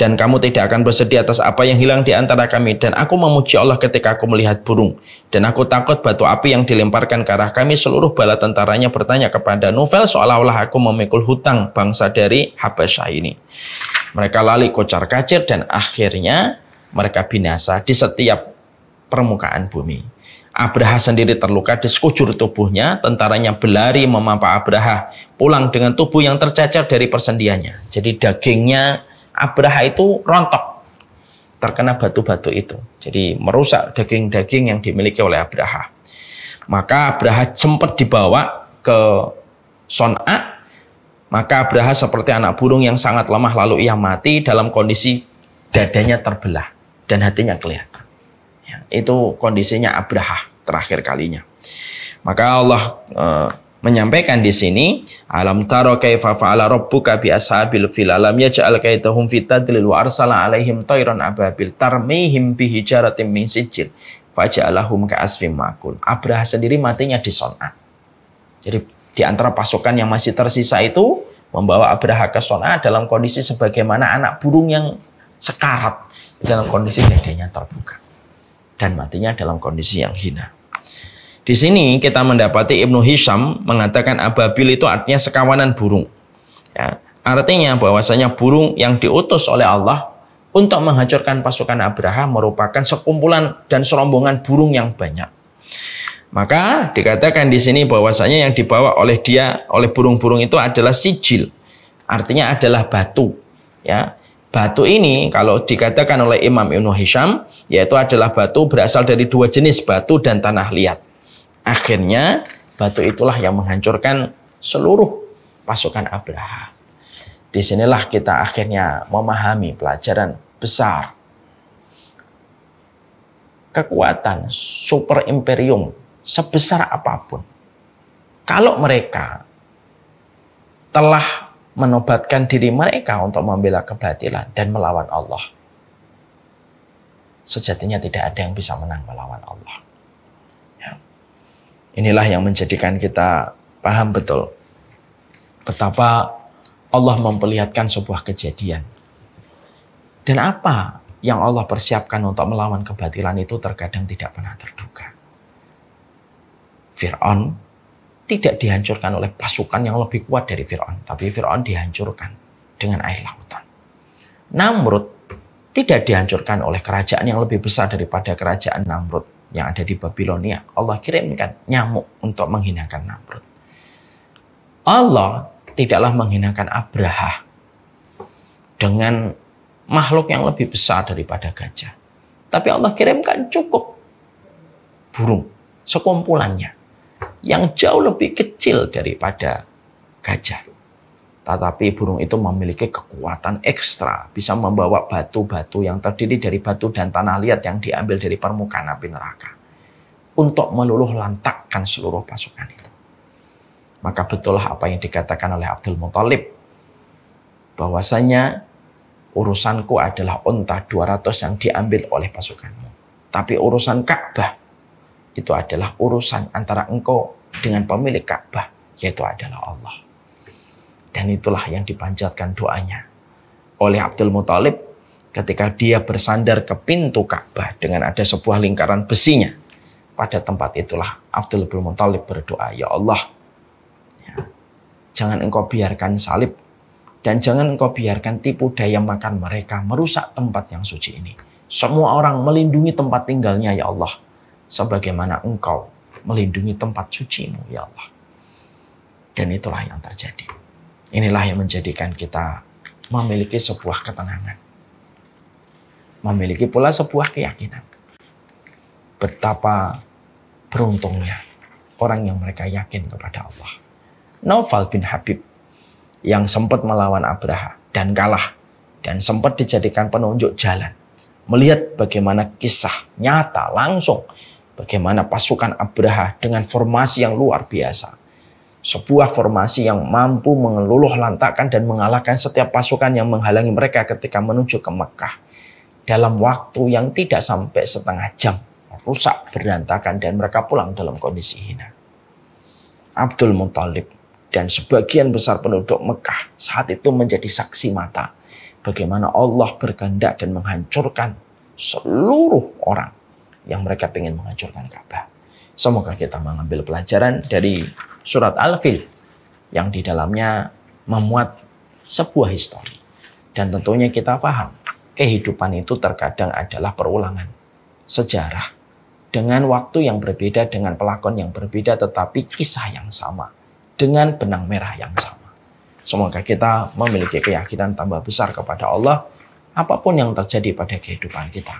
dan kamu tidak akan bersedih atas apa yang hilang di antara kami dan aku memuji Allah ketika aku melihat burung dan aku takut batu api yang dilemparkan ke arah kami seluruh bala tentaranya bertanya kepada Novel seolah-olah aku memikul hutang bangsa dari Habasyah ini mereka lali kocar kacir dan akhirnya mereka binasa di setiap permukaan bumi Abraha sendiri terluka di sekujur tubuhnya, tentaranya berlari memampak Abraha pulang dengan tubuh yang tercecer dari persendiannya. Jadi dagingnya Abraha itu rontok terkena batu-batu itu. Jadi merusak daging-daging yang dimiliki oleh Abraha. Maka Abraha sempat dibawa ke Son'a. Maka Abraha seperti anak burung yang sangat lemah lalu ia mati dalam kondisi dadanya terbelah dan hatinya kelihatan. Ya, itu kondisinya Abraha terakhir kalinya. Maka Allah eh, menyampaikan di sini alam taro kaifa fa'ala rabbuka bi ashabil fil alam yaj'al kaitahum fitadlil wa arsala alaihim tayran ababil tarmihim bi hijaratin min sijil faja'alahum asfim makul Abraha sendiri matinya di Sona jadi di antara pasukan yang masih tersisa itu membawa Abraha ke Sona dalam kondisi sebagaimana anak burung yang sekarat dalam kondisi dadanya terbuka dan matinya dalam kondisi yang hina di sini kita mendapati Ibnu Hisham mengatakan ababil itu artinya sekawanan burung. Ya, artinya bahwasanya burung yang diutus oleh Allah untuk menghancurkan pasukan Abraham merupakan sekumpulan dan serombongan burung yang banyak. Maka dikatakan di sini bahwasanya yang dibawa oleh dia oleh burung-burung itu adalah sijil. Artinya adalah batu. Ya, Batu ini kalau dikatakan oleh Imam Ibnu Hisham yaitu adalah batu berasal dari dua jenis batu dan tanah liat. Akhirnya batu itulah yang menghancurkan seluruh pasukan Abraham. Disinilah kita akhirnya memahami pelajaran besar. Kekuatan super imperium sebesar apapun. Kalau mereka telah menobatkan diri mereka untuk membela kebatilan dan melawan Allah. Sejatinya tidak ada yang bisa menang melawan Allah. Inilah yang menjadikan kita paham betul betapa Allah memperlihatkan sebuah kejadian. Dan apa yang Allah persiapkan untuk melawan kebatilan itu terkadang tidak pernah terduga. Fir'aun tidak dihancurkan oleh pasukan yang lebih kuat dari Fir'aun. Tapi Fir'aun dihancurkan dengan air lautan. Namrud tidak dihancurkan oleh kerajaan yang lebih besar daripada kerajaan Namrud yang ada di Babilonia. Allah kirimkan nyamuk untuk menghinakan Namrud. Allah tidaklah menghinakan Abraha dengan makhluk yang lebih besar daripada gajah. Tapi Allah kirimkan cukup burung sekumpulannya yang jauh lebih kecil daripada gajah. Tetapi burung itu memiliki kekuatan ekstra, bisa membawa batu-batu yang terdiri dari batu dan tanah liat yang diambil dari permukaan api neraka untuk meluluh lantakkan seluruh pasukan itu. Maka betullah apa yang dikatakan oleh Abdul Muthalib bahwasanya urusanku adalah unta 200 yang diambil oleh pasukanmu. Tapi urusan Ka'bah itu adalah urusan antara engkau dengan pemilik Ka'bah, yaitu adalah Allah. Dan itulah yang dipanjatkan doanya. Oleh Abdul Muthalib ketika dia bersandar ke pintu Ka'bah dengan ada sebuah lingkaran besinya. Pada tempat itulah Abdul Muthalib berdoa, Ya Allah, ya, jangan engkau biarkan salib dan jangan engkau biarkan tipu daya makan mereka merusak tempat yang suci ini. Semua orang melindungi tempat tinggalnya ya Allah. Sebagaimana engkau melindungi tempat sucimu ya Allah. Dan itulah yang terjadi. Inilah yang menjadikan kita memiliki sebuah ketenangan. Memiliki pula sebuah keyakinan. Betapa beruntungnya orang yang mereka yakin kepada Allah. Naufal bin Habib yang sempat melawan Abraha dan kalah dan sempat dijadikan penunjuk jalan. Melihat bagaimana kisah nyata langsung bagaimana pasukan Abraha dengan formasi yang luar biasa sebuah formasi yang mampu mengeluluh lantakan dan mengalahkan setiap pasukan yang menghalangi mereka ketika menuju ke Mekah dalam waktu yang tidak sampai setengah jam rusak berantakan dan mereka pulang dalam kondisi hina. Abdul Muthalib dan sebagian besar penduduk Mekah saat itu menjadi saksi mata bagaimana Allah berkehendak dan menghancurkan seluruh orang yang mereka ingin menghancurkan Ka'bah. Semoga kita mengambil pelajaran dari surat Al-Fil yang di dalamnya memuat sebuah histori. Dan tentunya kita paham, kehidupan itu terkadang adalah perulangan sejarah dengan waktu yang berbeda, dengan pelakon yang berbeda, tetapi kisah yang sama, dengan benang merah yang sama. Semoga kita memiliki keyakinan tambah besar kepada Allah, apapun yang terjadi pada kehidupan kita.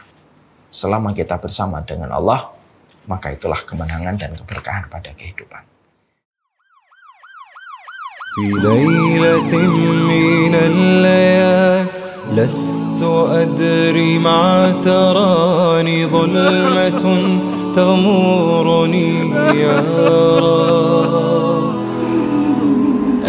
Selama kita bersama dengan Allah, maka itulah kemenangan dan keberkahan pada kehidupan. في ليلة من الليالي لست أدري ما تراني ظلمة تغمرني يرى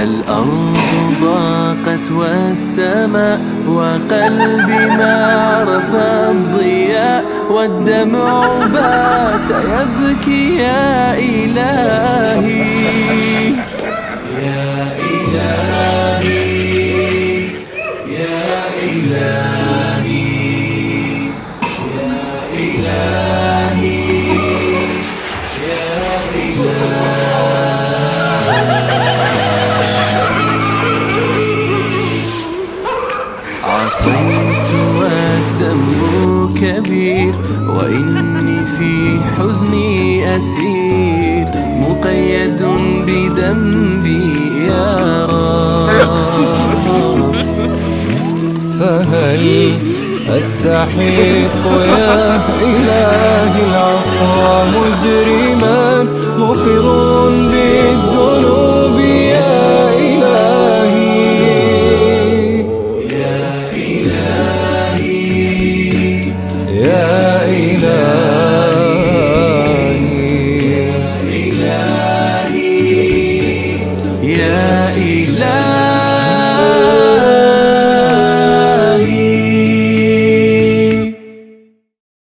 الأرض ضاقت والسماء وقلبي ما عرف الضياء والدمع بات يبكي يا إلهي عصيت والدم كبير وإني في حزني أسير مقيد بذنبي الغيران فهل أستحق يا إلهي العفو مجرما مقر بالذنوب